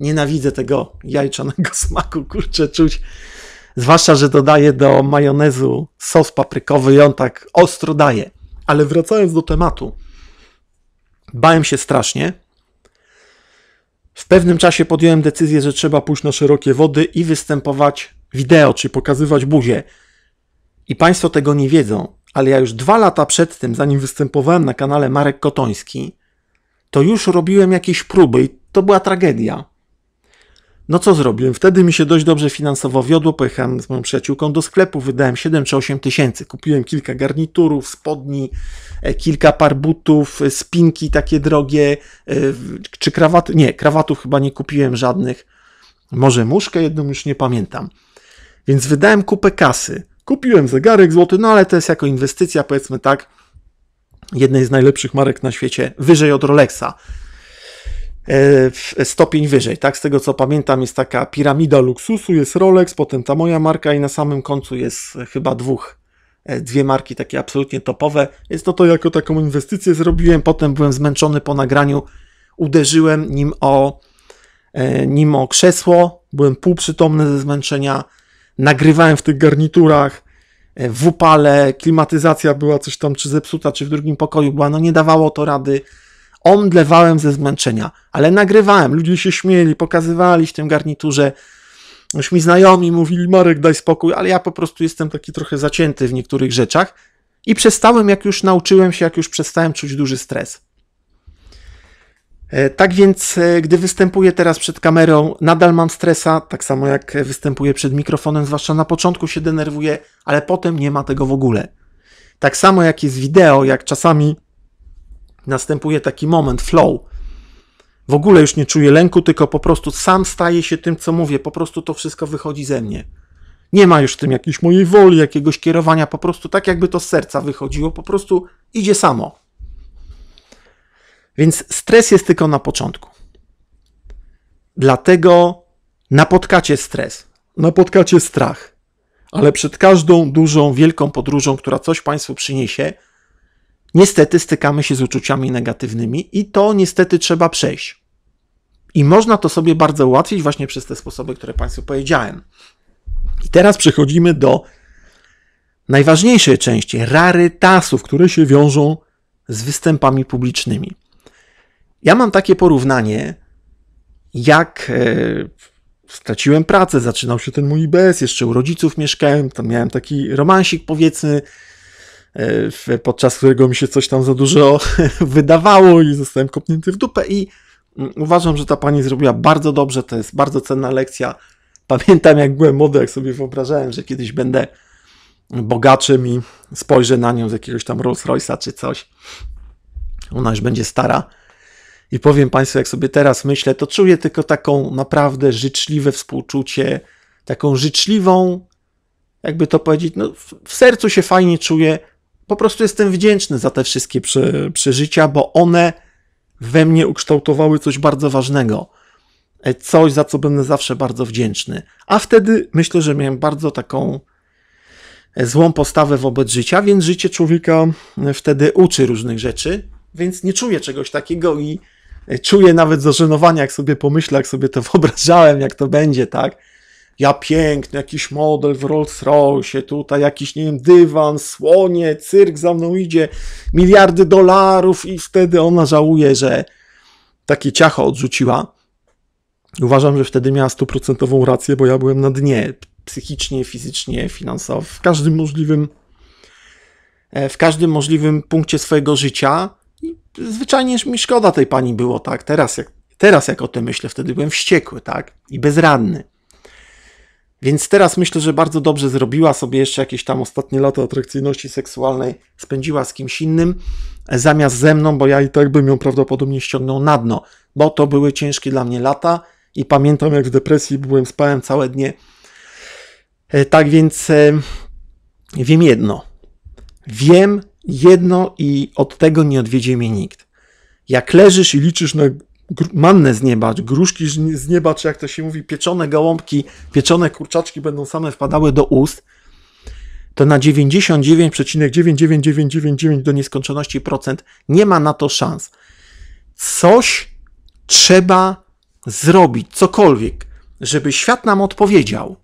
nienawidzę tego jajczanego smaku, kurczę, czuć. Zwłaszcza, że dodaję do majonezu sos paprykowy i on tak ostro daje. Ale wracając do tematu, Bałem się strasznie. W pewnym czasie podjąłem decyzję, że trzeba pójść na szerokie wody i występować wideo, czy pokazywać buzię. I Państwo tego nie wiedzą, ale ja już dwa lata przed tym, zanim występowałem na kanale Marek Kotoński, to już robiłem jakieś próby i to była tragedia. No co zrobiłem? Wtedy mi się dość dobrze finansowo wiodło. Pojechałem z moją przyjaciółką do sklepu, wydałem 7 czy 8 tysięcy. Kupiłem kilka garniturów, spodni, e, kilka par butów, e, spinki takie drogie, e, czy krawaty. Nie, krawatów chyba nie kupiłem żadnych. Może muszkę jedną już nie pamiętam. Więc wydałem kupę kasy. Kupiłem zegarek złoty, no ale to jest jako inwestycja, powiedzmy tak, jednej z najlepszych marek na świecie, wyżej od Rolexa. E, stopień wyżej, tak? Z tego co pamiętam jest taka piramida luksusu, jest Rolex, potem ta moja marka i na samym końcu jest chyba dwóch, e, dwie marki takie absolutnie topowe. Jest to to jako taką inwestycję zrobiłem, potem byłem zmęczony po nagraniu, uderzyłem nim o, e, nim o krzesło, byłem półprzytomny ze zmęczenia, nagrywałem w tych garniturach, w upale, klimatyzacja była coś tam czy zepsuta, czy w drugim pokoju była, no nie dawało to rady omdlewałem ze zmęczenia, ale nagrywałem, ludzie się śmieli, pokazywali w tym garniturze, już mi znajomi mówili, Marek daj spokój, ale ja po prostu jestem taki trochę zacięty w niektórych rzeczach i przestałem, jak już nauczyłem się, jak już przestałem czuć duży stres. E, tak więc, e, gdy występuję teraz przed kamerą, nadal mam stresa, tak samo jak występuję przed mikrofonem, zwłaszcza na początku się denerwuję, ale potem nie ma tego w ogóle. Tak samo jak jest wideo, jak czasami następuje taki moment flow. W ogóle już nie czuję lęku, tylko po prostu sam staję się tym, co mówię, po prostu to wszystko wychodzi ze mnie. Nie ma już w tym jakiejś mojej woli, jakiegoś kierowania, po prostu tak jakby to z serca wychodziło, po prostu idzie samo. Więc stres jest tylko na początku. Dlatego napotkacie stres, napotkacie strach, ale przed każdą dużą, wielką podróżą, która coś Państwu przyniesie, niestety stykamy się z uczuciami negatywnymi i to niestety trzeba przejść. I można to sobie bardzo ułatwić właśnie przez te sposoby, które Państwu powiedziałem. I teraz przechodzimy do najważniejszej części rarytasów, które się wiążą z występami publicznymi. Ja mam takie porównanie, jak e, straciłem pracę, zaczynał się ten mój IBS, jeszcze u rodziców mieszkałem, tam miałem taki romansik powiedzmy, podczas którego mi się coś tam za dużo wydawało i zostałem kopnięty w dupę i mm, uważam, że ta pani zrobiła bardzo dobrze, to jest bardzo cenna lekcja. Pamiętam jak byłem młody, jak sobie wyobrażałem, że kiedyś będę bogaczym i spojrzę na nią z jakiegoś tam Rolls Royce'a czy coś. Ona już będzie stara. I powiem Państwu, jak sobie teraz myślę, to czuję tylko taką naprawdę życzliwe współczucie, taką życzliwą, jakby to powiedzieć, no w sercu się fajnie czuję, po prostu jestem wdzięczny za te wszystkie prze, przeżycia, bo one we mnie ukształtowały coś bardzo ważnego. E, coś, za co będę zawsze bardzo wdzięczny. A wtedy myślę, że miałem bardzo taką e, złą postawę wobec życia, więc życie człowieka e, wtedy uczy różnych rzeczy, więc nie czuję czegoś takiego i czuję nawet zażenowanie, jak sobie pomyślę, jak sobie to wyobrażałem, jak to będzie, tak? ja piękny, jakiś model w Rolls Royce, tutaj jakiś, nie wiem, dywan, słonie, cyrk za mną idzie, miliardy dolarów i wtedy ona żałuje, że takie ciacho odrzuciła. Uważam, że wtedy miała stuprocentową rację, bo ja byłem na dnie psychicznie, fizycznie, finansowo, w każdym możliwym e, w każdym możliwym punkcie swojego życia i zwyczajnie mi szkoda tej pani było, tak? Teraz jak, teraz jak o tym myślę, wtedy byłem wściekły, tak? I bezradny. Więc teraz myślę, że bardzo dobrze zrobiła sobie jeszcze jakieś tam ostatnie lata atrakcyjności seksualnej, spędziła z kimś innym e, zamiast ze mną, bo ja i tak bym ją prawdopodobnie ściągnął na dno, bo to były ciężkie dla mnie lata i pamiętam jak w depresji byłem, spałem całe dnie. E, tak więc e, wiem jedno. Wiem jedno i od tego nie odwiedzie mnie nikt. Jak leżysz i liczysz na mannę z nieba, gruszki z nieba, czy jak to się mówi, pieczone gałąbki, pieczone kurczaczki będą same wpadały do ust, to na 99,99999 do nieskończoności procent nie ma na to szans. Coś trzeba zrobić, cokolwiek, żeby świat nam odpowiedział,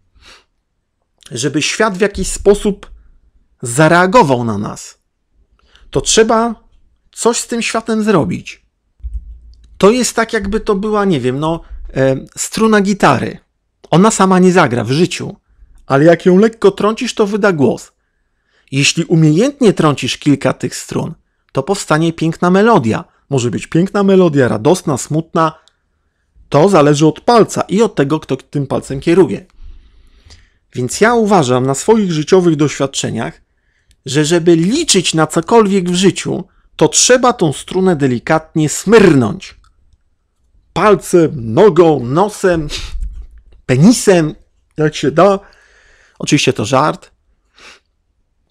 żeby świat w jakiś sposób zareagował na nas. To trzeba coś z tym światem zrobić to jest tak, jakby to była, nie wiem, no, e, struna gitary. Ona sama nie zagra w życiu, ale jak ją lekko trącisz, to wyda głos. Jeśli umiejętnie trącisz kilka tych strun, to powstanie piękna melodia. Może być piękna melodia, radosna, smutna. To zależy od palca i od tego, kto tym palcem kieruje. Więc ja uważam na swoich życiowych doświadczeniach, że żeby liczyć na cokolwiek w życiu, to trzeba tą strunę delikatnie smyrnąć palcem, nogą, nosem, penisem, jak się da. Oczywiście to żart.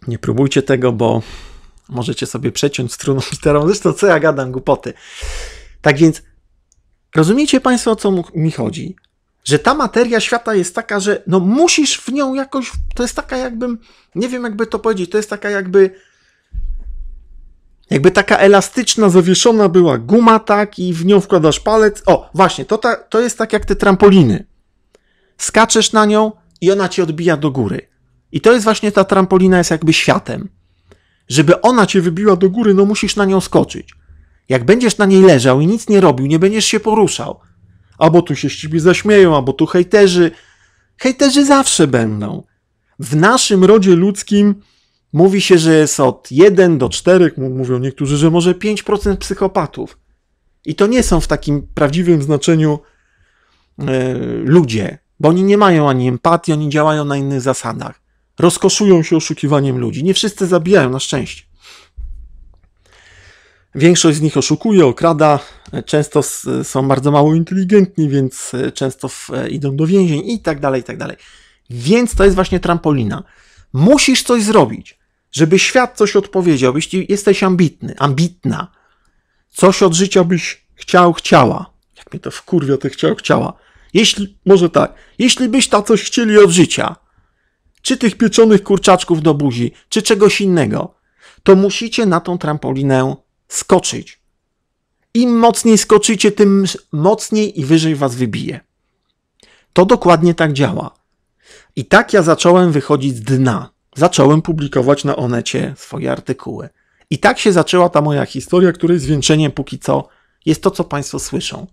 Nie próbujcie tego, bo możecie sobie przeciąć struną literą. Zresztą co ja gadam, głupoty. Tak więc rozumiecie Państwo, o co mi chodzi? Że ta materia świata jest taka, że no musisz w nią jakoś, to jest taka jakbym, nie wiem jakby to powiedzieć, to jest taka jakby jakby taka elastyczna, zawieszona była guma, tak, i w nią wkładasz palec. O, właśnie, to, ta, to jest tak jak te trampoliny. Skaczesz na nią i ona cię odbija do góry. I to jest właśnie ta trampolina, jest jakby światem. Żeby ona cię wybiła do góry, no musisz na nią skoczyć. Jak będziesz na niej leżał i nic nie robił, nie będziesz się poruszał. Albo tu się z ciebie zaśmieją, albo tu hejterzy. Hejterzy zawsze będą. W naszym rodzie ludzkim Mówi się, że jest od 1 do 4, mówią niektórzy, że może 5% psychopatów. I to nie są w takim prawdziwym znaczeniu e, ludzie, bo oni nie mają ani empatii, oni działają na innych zasadach. Rozkoszują się oszukiwaniem ludzi. Nie wszyscy zabijają, na szczęście. Większość z nich oszukuje, okrada, często są bardzo mało inteligentni, więc e, często e, idą do więzień i tak dalej, i tak dalej. Więc to jest właśnie trampolina. Musisz coś zrobić żeby świat coś odpowiedział, jeśli jesteś ambitny, ambitna, coś od życia byś chciał, chciała. Jak mnie to wkurwia, to chciał, chciała. Jeśli, może tak, jeśli byś ta coś chcieli od życia, czy tych pieczonych kurczaczków do buzi, czy czegoś innego, to musicie na tą trampolinę skoczyć. Im mocniej skoczycie, tym mocniej i wyżej was wybije. To dokładnie tak działa. I tak ja zacząłem wychodzić z dna zacząłem publikować na Onecie swoje artykuły. I tak się zaczęła ta moja historia, której zwieńczeniem póki co jest to, co Państwo słyszą.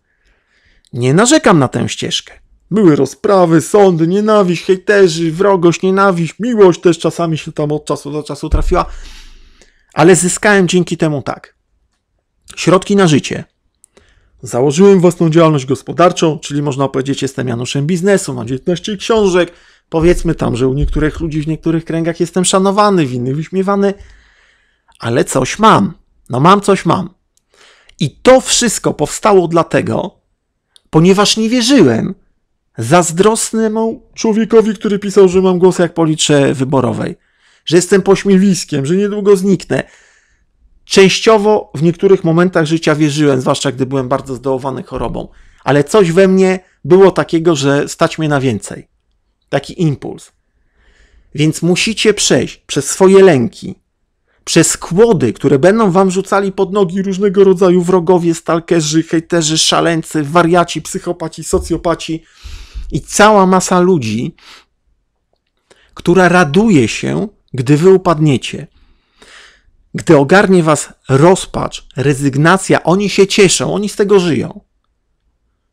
Nie narzekam na tę ścieżkę. Były rozprawy, sądy, nienawiść, hejterzy, wrogość, nienawiść, miłość też czasami się tam od czasu do czasu trafiła. Ale zyskałem dzięki temu tak. Środki na życie. Założyłem własną działalność gospodarczą, czyli można powiedzieć, jestem Januszem biznesu, mam 19 książek, Powiedzmy tam, że u niektórych ludzi w niektórych kręgach jestem szanowany, w innych wyśmiewany, ale coś mam. No mam coś mam. I to wszystko powstało dlatego, ponieważ nie wierzyłem zazdrosnemu człowiekowi, który pisał, że mam głos jak policze wyborowej, że jestem pośmiewiskiem, że niedługo zniknę. Częściowo w niektórych momentach życia wierzyłem, zwłaszcza gdy byłem bardzo zdołowany chorobą, ale coś we mnie było takiego, że stać mnie na więcej taki impuls. Więc musicie przejść przez swoje lęki, przez kłody, które będą wam rzucali pod nogi różnego rodzaju wrogowie, stalkerzy, hejterzy, szaleńcy, wariaci, psychopaci, socjopaci i cała masa ludzi, która raduje się, gdy wy upadniecie. Gdy ogarnie was rozpacz, rezygnacja, oni się cieszą, oni z tego żyją.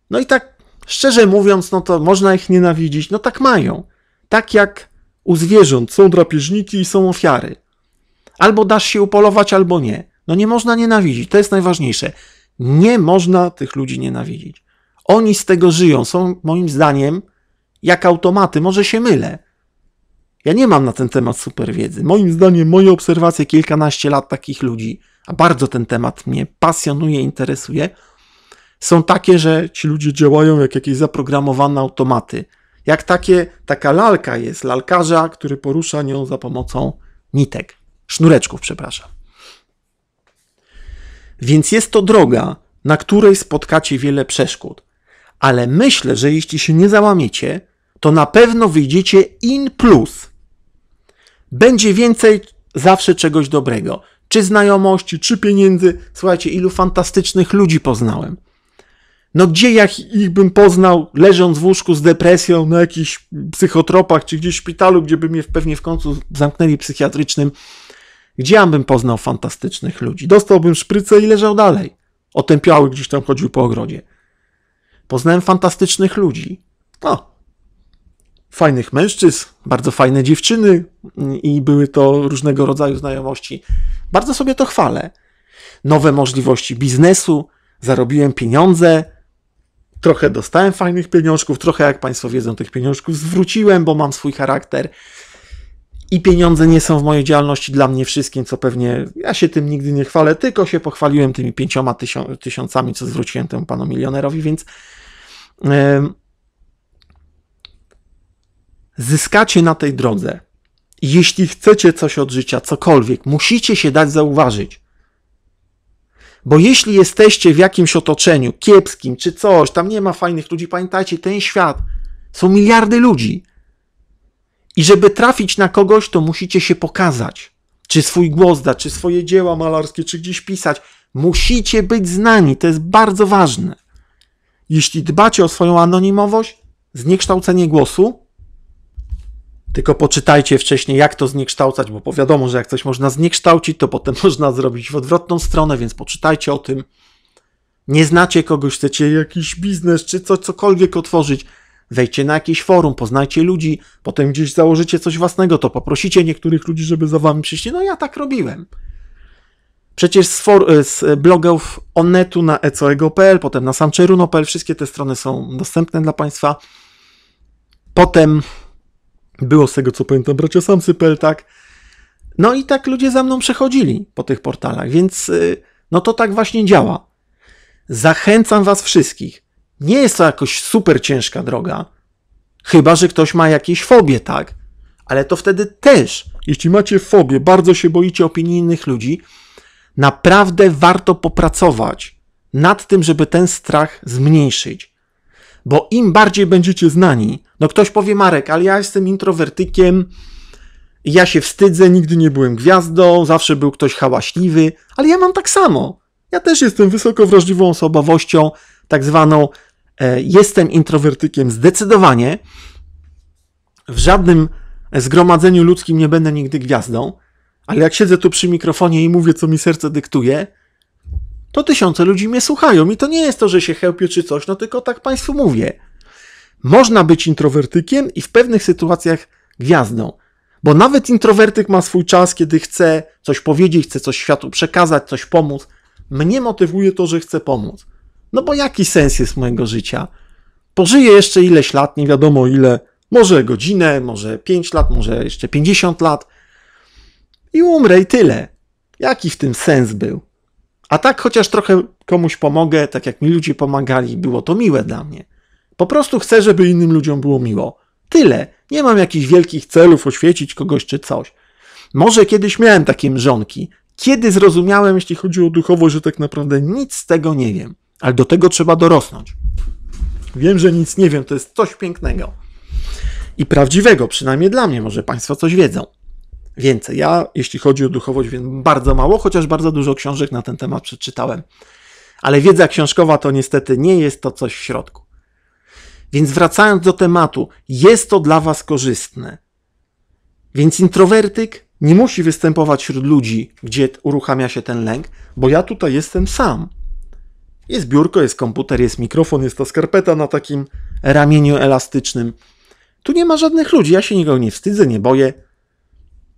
No i tak Szczerze mówiąc, no to można ich nienawidzić, no tak mają. Tak jak u zwierząt są drapieżniki i są ofiary. Albo dasz się upolować, albo nie. No nie można nienawidzić, to jest najważniejsze. Nie można tych ludzi nienawidzić. Oni z tego żyją, są moim zdaniem jak automaty, może się mylę. Ja nie mam na ten temat super wiedzy. Moim zdaniem, moje obserwacje kilkanaście lat takich ludzi, a bardzo ten temat mnie pasjonuje, interesuje, są takie, że ci ludzie działają jak jakieś zaprogramowane automaty. Jak takie, taka lalka jest, lalkarza, który porusza nią za pomocą nitek, sznureczków, przepraszam. Więc jest to droga, na której spotkacie wiele przeszkód. Ale myślę, że jeśli się nie załamiecie, to na pewno wyjdziecie in plus. Będzie więcej zawsze czegoś dobrego. Czy znajomości, czy pieniędzy. Słuchajcie, ilu fantastycznych ludzi poznałem. No gdzie ja ich bym poznał, leżąc w łóżku z depresją na jakichś psychotropach, czy gdzieś w szpitalu, gdzie by mnie pewnie w końcu zamknęli psychiatrycznym. Gdzie ja bym poznał fantastycznych ludzi? Dostałbym szprycę i leżał dalej. Otępiały gdzieś tam chodził po ogrodzie. Poznałem fantastycznych ludzi. No, fajnych mężczyzn, bardzo fajne dziewczyny i były to różnego rodzaju znajomości. Bardzo sobie to chwalę. Nowe możliwości biznesu, zarobiłem pieniądze, trochę dostałem fajnych pieniążków, trochę jak Państwo wiedzą, tych pieniążków zwróciłem, bo mam swój charakter. I pieniądze nie są w mojej działalności dla mnie wszystkim, co pewnie ja się tym nigdy nie chwalę, tylko się pochwaliłem tymi pięcioma tysią tysiącami, co zwróciłem temu panu milionerowi, więc yy, zyskacie na tej drodze. Jeśli chcecie coś od życia, cokolwiek, musicie się dać zauważyć. Bo jeśli jesteście w jakimś otoczeniu kiepskim czy coś, tam nie ma fajnych ludzi, pamiętajcie, ten świat są miliardy ludzi. I żeby trafić na kogoś, to musicie się pokazać. Czy swój głos da, czy swoje dzieła malarskie, czy gdzieś pisać. Musicie być znani, to jest bardzo ważne. Jeśli dbacie o swoją anonimowość, zniekształcenie głosu, tylko poczytajcie wcześniej, jak to zniekształcać, bo wiadomo, że jak coś można zniekształcić, to potem można zrobić w odwrotną stronę, więc poczytajcie o tym. Nie znacie kogoś, chcecie jakiś biznes czy coś, cokolwiek otworzyć. Wejdźcie na jakieś forum, poznajcie ludzi, potem gdzieś założycie coś własnego, to poprosicie niektórych ludzi, żeby za wami przyszli. No ja tak robiłem. Przecież z, for, e, z blogów Onetu na ecoego.pl, potem na samczeruno.pl, wszystkie te strony są dostępne dla Państwa. Potem było z tego co pamiętam bracia Samsy.pl, tak? No i tak ludzie za mną przechodzili po tych portalach, więc y, no to tak właśnie działa. Zachęcam was wszystkich. Nie jest to jakoś super ciężka droga, chyba że ktoś ma jakieś fobie, tak? Ale to wtedy też, jeśli macie fobie, bardzo się boicie opinii innych ludzi, naprawdę warto popracować nad tym, żeby ten strach zmniejszyć. Bo im bardziej będziecie znani, no ktoś powie, Marek, ale ja jestem introwertykiem, ja się wstydzę, nigdy nie byłem gwiazdą, zawsze był ktoś hałaśliwy, ale ja mam tak samo. Ja też jestem wysoko wrażliwą osobowością, tak zwaną e, jestem introwertykiem zdecydowanie. W żadnym zgromadzeniu ludzkim nie będę nigdy gwiazdą, ale jak siedzę tu przy mikrofonie i mówię, co mi serce dyktuje, to tysiące ludzi mnie słuchają i to nie jest to, że się chełpię czy coś, no tylko tak Państwu mówię. Można być introwertykiem i w pewnych sytuacjach gwiazdą. Bo nawet introwertyk ma swój czas, kiedy chce coś powiedzieć, chce coś światu przekazać, coś pomóc. Mnie motywuje to, że chcę pomóc. No bo jaki sens jest mojego życia? Pożyję jeszcze ileś lat, nie wiadomo ile, może godzinę, może 5 lat, może jeszcze 50 lat i umrę i tyle. Jaki w tym sens był? A tak chociaż trochę komuś pomogę, tak jak mi ludzie pomagali, było to miłe dla mnie. Po prostu chcę, żeby innym ludziom było miło. Tyle. Nie mam jakichś wielkich celów oświecić kogoś czy coś. Może kiedyś miałem takie mrzonki. Kiedy zrozumiałem, jeśli chodzi o duchowość, że tak naprawdę nic z tego nie wiem. Ale do tego trzeba dorosnąć. Wiem, że nic nie wiem, to jest coś pięknego. I prawdziwego, przynajmniej dla mnie, może Państwo coś wiedzą. Więcej. Ja, jeśli chodzi o duchowość, wiem bardzo mało, chociaż bardzo dużo książek na ten temat przeczytałem. Ale wiedza książkowa to niestety nie jest to coś w środku. Więc wracając do tematu, jest to dla Was korzystne. Więc introwertyk nie musi występować wśród ludzi, gdzie uruchamia się ten lęk, bo ja tutaj jestem sam. Jest biurko, jest komputer, jest mikrofon, jest ta skarpeta na takim ramieniu elastycznym. Tu nie ma żadnych ludzi, ja się nikogo nie wstydzę, nie boję.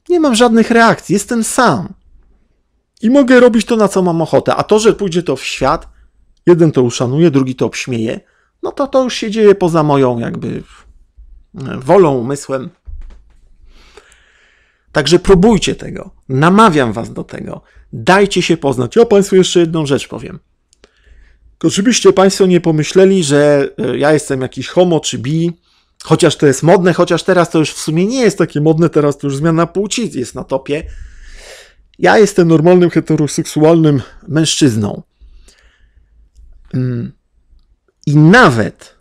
Nie mam żadnych reakcji, jestem sam. I mogę robić to, na co mam ochotę. A to, że pójdzie to w świat, jeden to uszanuje, drugi to obśmieje, no to to już się dzieje poza moją jakby e, wolą, umysłem. Także próbujcie tego. Namawiam was do tego. Dajcie się poznać. Ja Państwu jeszcze jedną rzecz powiem. Oczywiście Państwo nie pomyśleli, że e, ja jestem jakiś homo czy bi, chociaż to jest modne, chociaż teraz to już w sumie nie jest takie modne, teraz to już zmiana płci jest na topie. Ja jestem normalnym heteroseksualnym mężczyzną. Mm. I nawet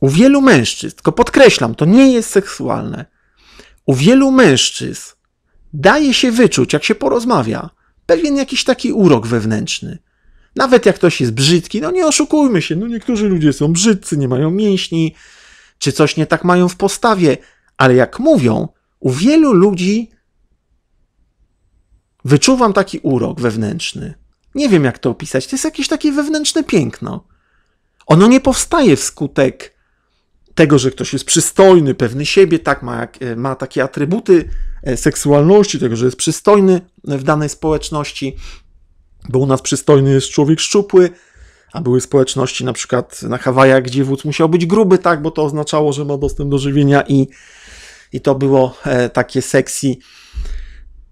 u wielu mężczyzn, tylko podkreślam, to nie jest seksualne, u wielu mężczyzn daje się wyczuć, jak się porozmawia, pewien jakiś taki urok wewnętrzny. Nawet jak ktoś jest brzydki, no nie oszukujmy się, no niektórzy ludzie są brzydcy, nie mają mięśni, czy coś nie tak mają w postawie, ale jak mówią, u wielu ludzi wyczuwam taki urok wewnętrzny. Nie wiem, jak to opisać. To jest jakieś takie wewnętrzne piękno. Ono nie powstaje wskutek tego, że ktoś jest przystojny, pewny siebie, tak, ma, e, ma takie atrybuty e, seksualności, tego, że jest przystojny w danej społeczności, bo u nas przystojny jest człowiek szczupły, a były społeczności na przykład na Hawajach, gdzie wódz musiał być gruby, tak, bo to oznaczało, że ma dostęp do żywienia i, i to było e, takie sexy.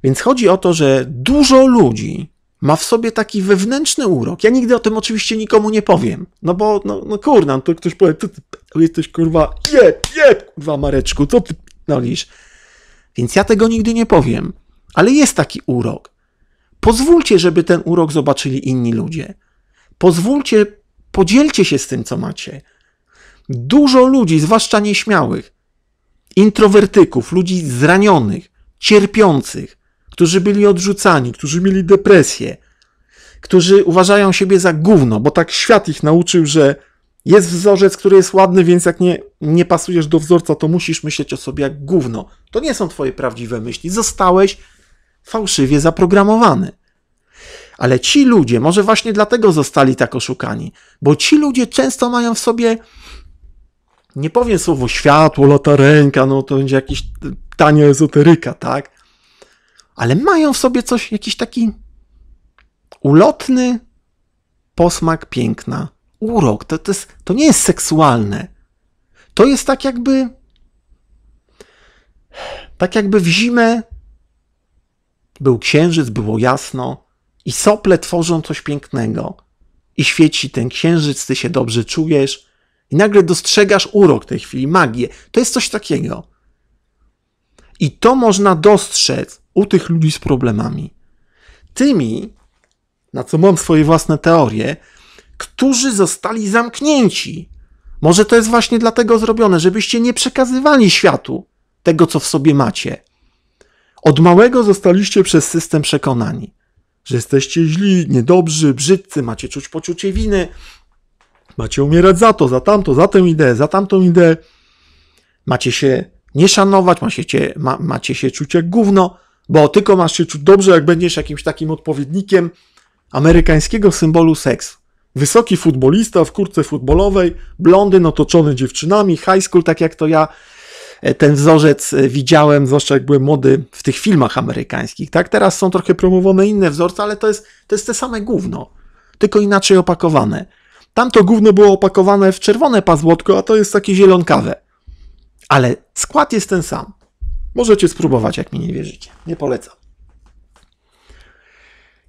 Więc chodzi o to, że dużo ludzi ma w sobie taki wewnętrzny urok. Ja nigdy o tym oczywiście nikomu nie powiem, no bo, no, no kurna, no to ktoś powie, to ty, jesteś kurwa, je, je, kurwa Mareczku, co ty nolisz? Więc ja tego nigdy nie powiem, ale jest taki urok. Pozwólcie, żeby ten urok zobaczyli inni ludzie. Pozwólcie, podzielcie się z tym, co macie. Dużo ludzi, zwłaszcza nieśmiałych, introwertyków, ludzi zranionych, cierpiących, którzy byli odrzucani, którzy mieli depresję, którzy uważają siebie za gówno, bo tak świat ich nauczył, że jest wzorzec, który jest ładny, więc jak nie, nie pasujesz do wzorca, to musisz myśleć o sobie jak gówno. To nie są twoje prawdziwe myśli. Zostałeś fałszywie zaprogramowany. Ale ci ludzie, może właśnie dlatego zostali tak oszukani, bo ci ludzie często mają w sobie, nie powiem słowo światło, ręka, no to będzie jakieś tania ezoteryka, tak? ale mają w sobie coś, jakiś taki ulotny posmak piękna, urok. To, to, jest, to nie jest seksualne. To jest tak jakby. Tak jakby w zimę był księżyc, było jasno i sople tworzą coś pięknego. I świeci ten księżyc, ty się dobrze czujesz i nagle dostrzegasz urok tej chwili, magię. To jest coś takiego. I to można dostrzec u tych ludzi z problemami. Tymi, na co mam swoje własne teorie, którzy zostali zamknięci. Może to jest właśnie dlatego zrobione, żebyście nie przekazywali światu tego, co w sobie macie. Od małego zostaliście przez system przekonani, że jesteście źli, niedobrzy, brzydcy, macie czuć poczucie winy, macie umierać za to, za tamto, za tę ideę, za tamtą ideę, macie się nie szanować, macie, ma, macie się czuć jak gówno bo tylko masz się czuć dobrze, jak będziesz jakimś takim odpowiednikiem amerykańskiego symbolu seksu, Wysoki futbolista w kurce futbolowej, blondyn otoczony dziewczynami, high school, tak jak to ja e, ten wzorzec e, widziałem, zwłaszcza jak byłem młody w tych filmach amerykańskich. Tak, teraz są trochę promowane inne wzorce, ale to jest, to jest te same gówno, tylko inaczej opakowane. Tamto gówno było opakowane w czerwone pazłotko, a to jest takie zielonkawe. Ale skład jest ten sam. Możecie spróbować, jak mi nie wierzycie. Nie polecam.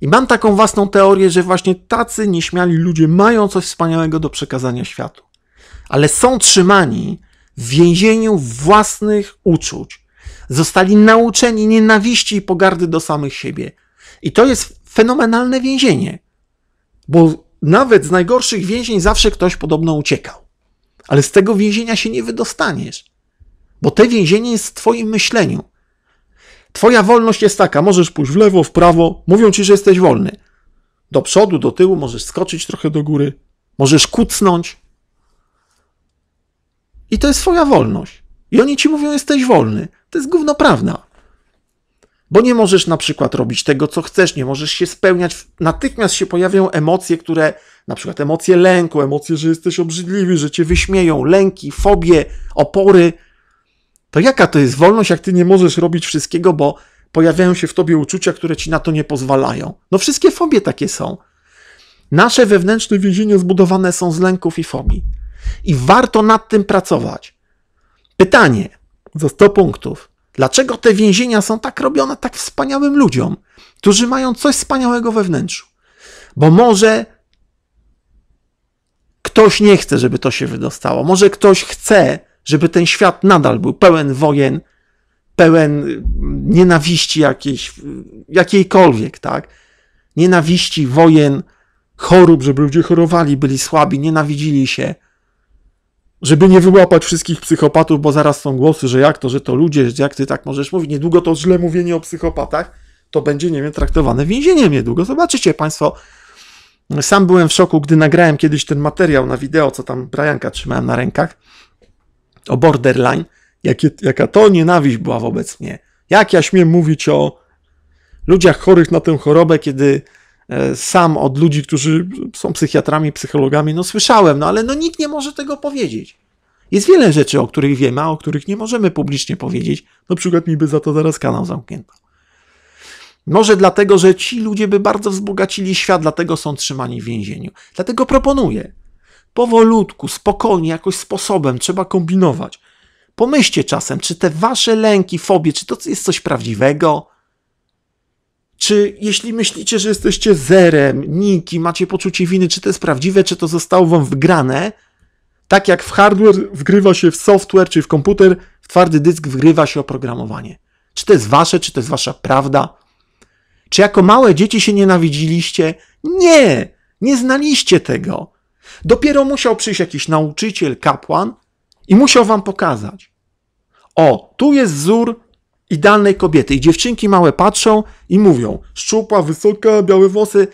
I mam taką własną teorię, że właśnie tacy nieśmiali ludzie mają coś wspaniałego do przekazania światu, ale są trzymani w więzieniu własnych uczuć. Zostali nauczeni nienawiści i pogardy do samych siebie. I to jest fenomenalne więzienie, bo nawet z najgorszych więzień zawsze ktoś podobno uciekał. Ale z tego więzienia się nie wydostaniesz. Bo te więzienie jest w Twoim myśleniu. Twoja wolność jest taka: możesz pójść w lewo, w prawo, mówią ci, że jesteś wolny. Do przodu, do tyłu, możesz skoczyć trochę do góry, możesz kucnąć. I to jest Twoja wolność. I oni ci mówią, jesteś wolny. To jest gówno prawda. Bo nie możesz na przykład robić tego, co chcesz, nie możesz się spełniać. Natychmiast się pojawiają emocje, które, na przykład emocje lęku, emocje, że jesteś obrzydliwy, że cię wyśmieją, lęki, fobie, opory. To jaka to jest wolność, jak ty nie możesz robić wszystkiego, bo pojawiają się w tobie uczucia, które ci na to nie pozwalają? No wszystkie fobie takie są. Nasze wewnętrzne więzienia zbudowane są z lęków i fobii. I warto nad tym pracować. Pytanie za 100 punktów. Dlaczego te więzienia są tak robione tak wspaniałym ludziom, którzy mają coś wspaniałego we wnętrzu? Bo może ktoś nie chce, żeby to się wydostało, może ktoś chce, żeby ten świat nadal był pełen wojen, pełen nienawiści jakiejś, jakiejkolwiek, tak? Nienawiści, wojen, chorób, żeby ludzie chorowali, byli słabi, nienawidzili się. Żeby nie wyłapać wszystkich psychopatów, bo zaraz są głosy, że jak to, że to ludzie, że jak ty tak możesz mówić. Niedługo to źle mówienie o psychopatach to będzie, nie wiem, traktowane więzieniem niedługo. Zobaczycie Państwo. Sam byłem w szoku, gdy nagrałem kiedyś ten materiał na wideo, co tam Brianka trzymałem na rękach o borderline, jakie, jaka to nienawiść była wobec mnie. Jak ja śmiem mówić o ludziach chorych na tę chorobę, kiedy e, sam od ludzi, którzy są psychiatrami, psychologami, no słyszałem, no ale no nikt nie może tego powiedzieć. Jest wiele rzeczy, o których wiemy, a o których nie możemy publicznie powiedzieć. Na przykład mi by za to zaraz kanał zamknięto. Może dlatego, że ci ludzie by bardzo wzbogacili świat, dlatego są trzymani w więzieniu. Dlatego proponuję, Powolutku, spokojnie, jakoś sposobem trzeba kombinować. Pomyślcie czasem, czy te wasze lęki, fobie, czy to jest coś prawdziwego? Czy jeśli myślicie, że jesteście zerem, niki, macie poczucie winy, czy to jest prawdziwe, czy to zostało wam wgrane? Tak jak w hardware wgrywa się w software, czy w komputer, w twardy dysk wgrywa się oprogramowanie. Czy to jest wasze, czy to jest wasza prawda? Czy jako małe dzieci się nienawidziliście? Nie! Nie znaliście tego. Dopiero musiał przyjść jakiś nauczyciel, kapłan i musiał wam pokazać. O, tu jest wzór idealnej kobiety. I dziewczynki małe patrzą i mówią: szczupła, wysoka, białe włosy.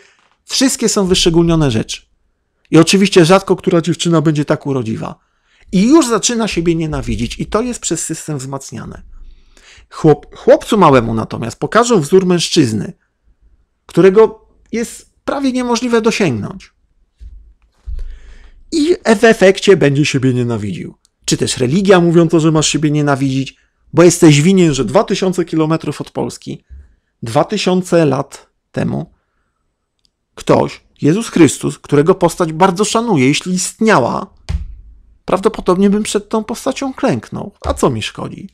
Wszystkie są wyszczególnione rzeczy. I oczywiście rzadko która dziewczyna będzie tak urodziwa. I już zaczyna siebie nienawidzić, i to jest przez system wzmacniane. Chłop, chłopcu małemu natomiast pokażą wzór mężczyzny, którego jest prawie niemożliwe dosięgnąć i w efekcie będzie siebie nienawidził. Czy też religia mówią to, że masz siebie nienawidzić, bo jesteś winien, że 2000 kilometrów od Polski, 2000 lat temu, ktoś, Jezus Chrystus, którego postać bardzo szanuję, jeśli istniała, prawdopodobnie bym przed tą postacią klęknął. A co mi szkodzi?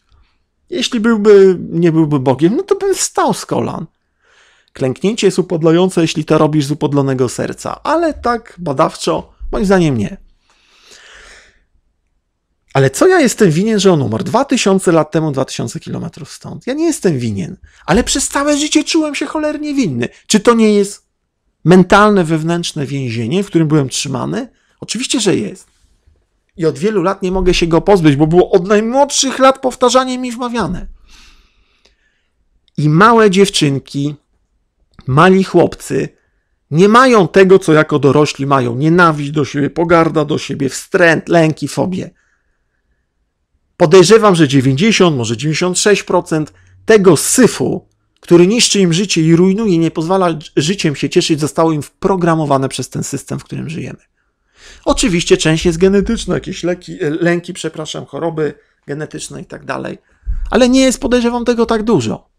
Jeśli byłby, nie byłby Bogiem, no to bym wstał z kolan. Klęknięcie jest upodlające, jeśli to robisz z upodlonego serca, ale tak badawczo Moim zdaniem nie. Ale co ja jestem winien, że on umarł? 2000 lat temu, 2000 kilometrów stąd. Ja nie jestem winien, ale przez całe życie czułem się cholernie winny. Czy to nie jest mentalne, wewnętrzne więzienie, w którym byłem trzymany? Oczywiście, że jest. I od wielu lat nie mogę się go pozbyć, bo było od najmłodszych lat powtarzanie mi wmawiane. I małe dziewczynki, mali chłopcy nie mają tego, co jako dorośli mają. Nienawiść do siebie, pogarda do siebie, wstręt, lęki, fobie. Podejrzewam, że 90, może 96% tego syfu, który niszczy im życie i rujnuje, nie pozwala życiem się cieszyć, zostało im wprogramowane przez ten system, w którym żyjemy. Oczywiście część jest genetyczna, jakieś leki, e, lęki, przepraszam, choroby genetyczne i tak dalej, ale nie jest, podejrzewam, tego tak dużo.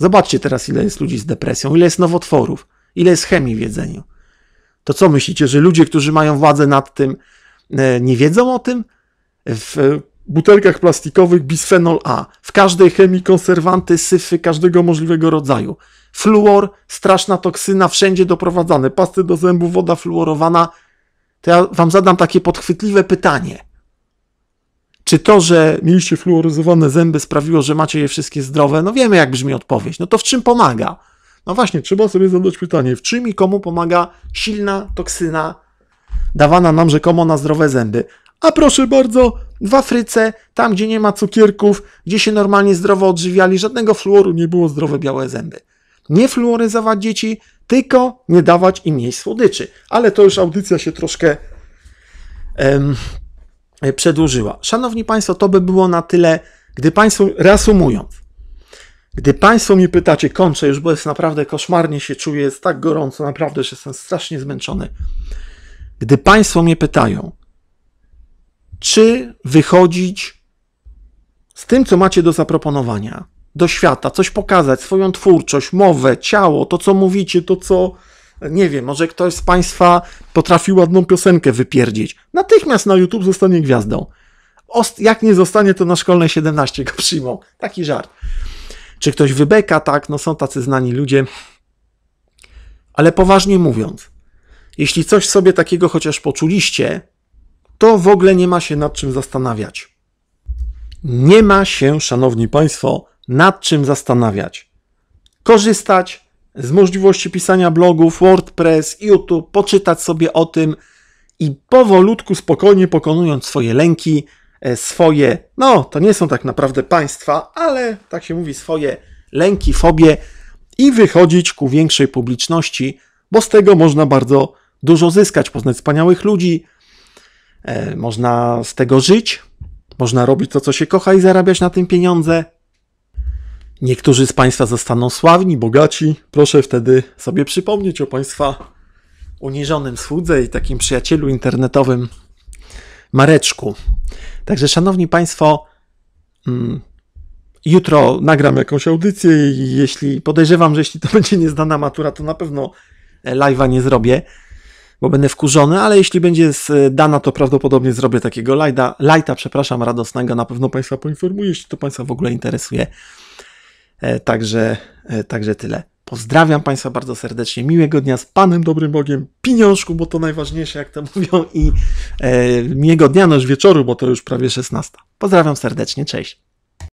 Zobaczcie teraz, ile jest ludzi z depresją, ile jest nowotworów. Ile jest chemii w jedzeniu? To co myślicie, że ludzie, którzy mają władzę nad tym, e, nie wiedzą o tym? W butelkach plastikowych bisfenol A, w każdej chemii konserwanty, syfy każdego możliwego rodzaju. Fluor, straszna toksyna, wszędzie doprowadzane. Pasty do zębów, woda fluorowana. To ja wam zadam takie podchwytliwe pytanie. Czy to, że mieliście fluoryzowane zęby sprawiło, że macie je wszystkie zdrowe? No wiemy, jak brzmi odpowiedź. No to w czym pomaga? No właśnie, trzeba sobie zadać pytanie, w czym i komu pomaga silna toksyna dawana nam rzekomo na zdrowe zęby? A proszę bardzo, w Afryce, tam gdzie nie ma cukierków, gdzie się normalnie zdrowo odżywiali, żadnego fluoru nie było zdrowe białe zęby. Nie fluoryzować dzieci, tylko nie dawać im jej słodyczy. Ale to już audycja się troszkę em, przedłużyła. Szanowni Państwo, to by było na tyle, gdy Państwo reasumując. Gdy Państwo mnie pytacie, kończę już, bo jest naprawdę koszmarnie się czuję, jest tak gorąco, naprawdę, że jestem strasznie zmęczony. Gdy Państwo mnie pytają, czy wychodzić z tym, co macie do zaproponowania, do świata, coś pokazać, swoją twórczość, mowę, ciało, to co mówicie, to co nie wiem, może ktoś z Państwa potrafi ładną piosenkę wypierdzić. Natychmiast na YouTube zostanie gwiazdą. Ost jak nie zostanie, to na szkolne 17 go przyjmą. Taki żart czy ktoś wybeka, tak, no są tacy znani ludzie. Ale poważnie mówiąc, jeśli coś sobie takiego chociaż poczuliście, to w ogóle nie ma się nad czym zastanawiać. Nie ma się, szanowni państwo, nad czym zastanawiać. Korzystać z możliwości pisania blogów, WordPress, YouTube, poczytać sobie o tym i powolutku, spokojnie pokonując swoje lęki, E, swoje, no to nie są tak naprawdę państwa, ale tak się mówi, swoje lęki, fobie i wychodzić ku większej publiczności, bo z tego można bardzo dużo zyskać, poznać wspaniałych ludzi, e, można z tego żyć, można robić to, co się kocha i zarabiać na tym pieniądze. Niektórzy z Państwa zostaną sławni, bogaci. Proszę wtedy sobie przypomnieć o Państwa uniżonym słudze i takim przyjacielu internetowym, Mareczku. Także, szanowni Państwo, mm, jutro nagram jakąś audycję i jeśli podejrzewam, że jeśli to będzie nieznana matura, to na pewno e, live'a nie zrobię, bo będę wkurzony, ale jeśli będzie zdana, e, to prawdopodobnie zrobię takiego lighta, lighta przepraszam, radosnego, na pewno Państwa poinformuję, jeśli to Państwa w ogóle interesuje. E, także, także tyle. Pozdrawiam Państwa bardzo serdecznie. Miłego dnia z Panem, dobrym Bogiem, pieniążku, bo to najważniejsze, jak to mówią, i e, miłego dnia, noż wieczoru, bo to już prawie 16. Pozdrawiam serdecznie, cześć.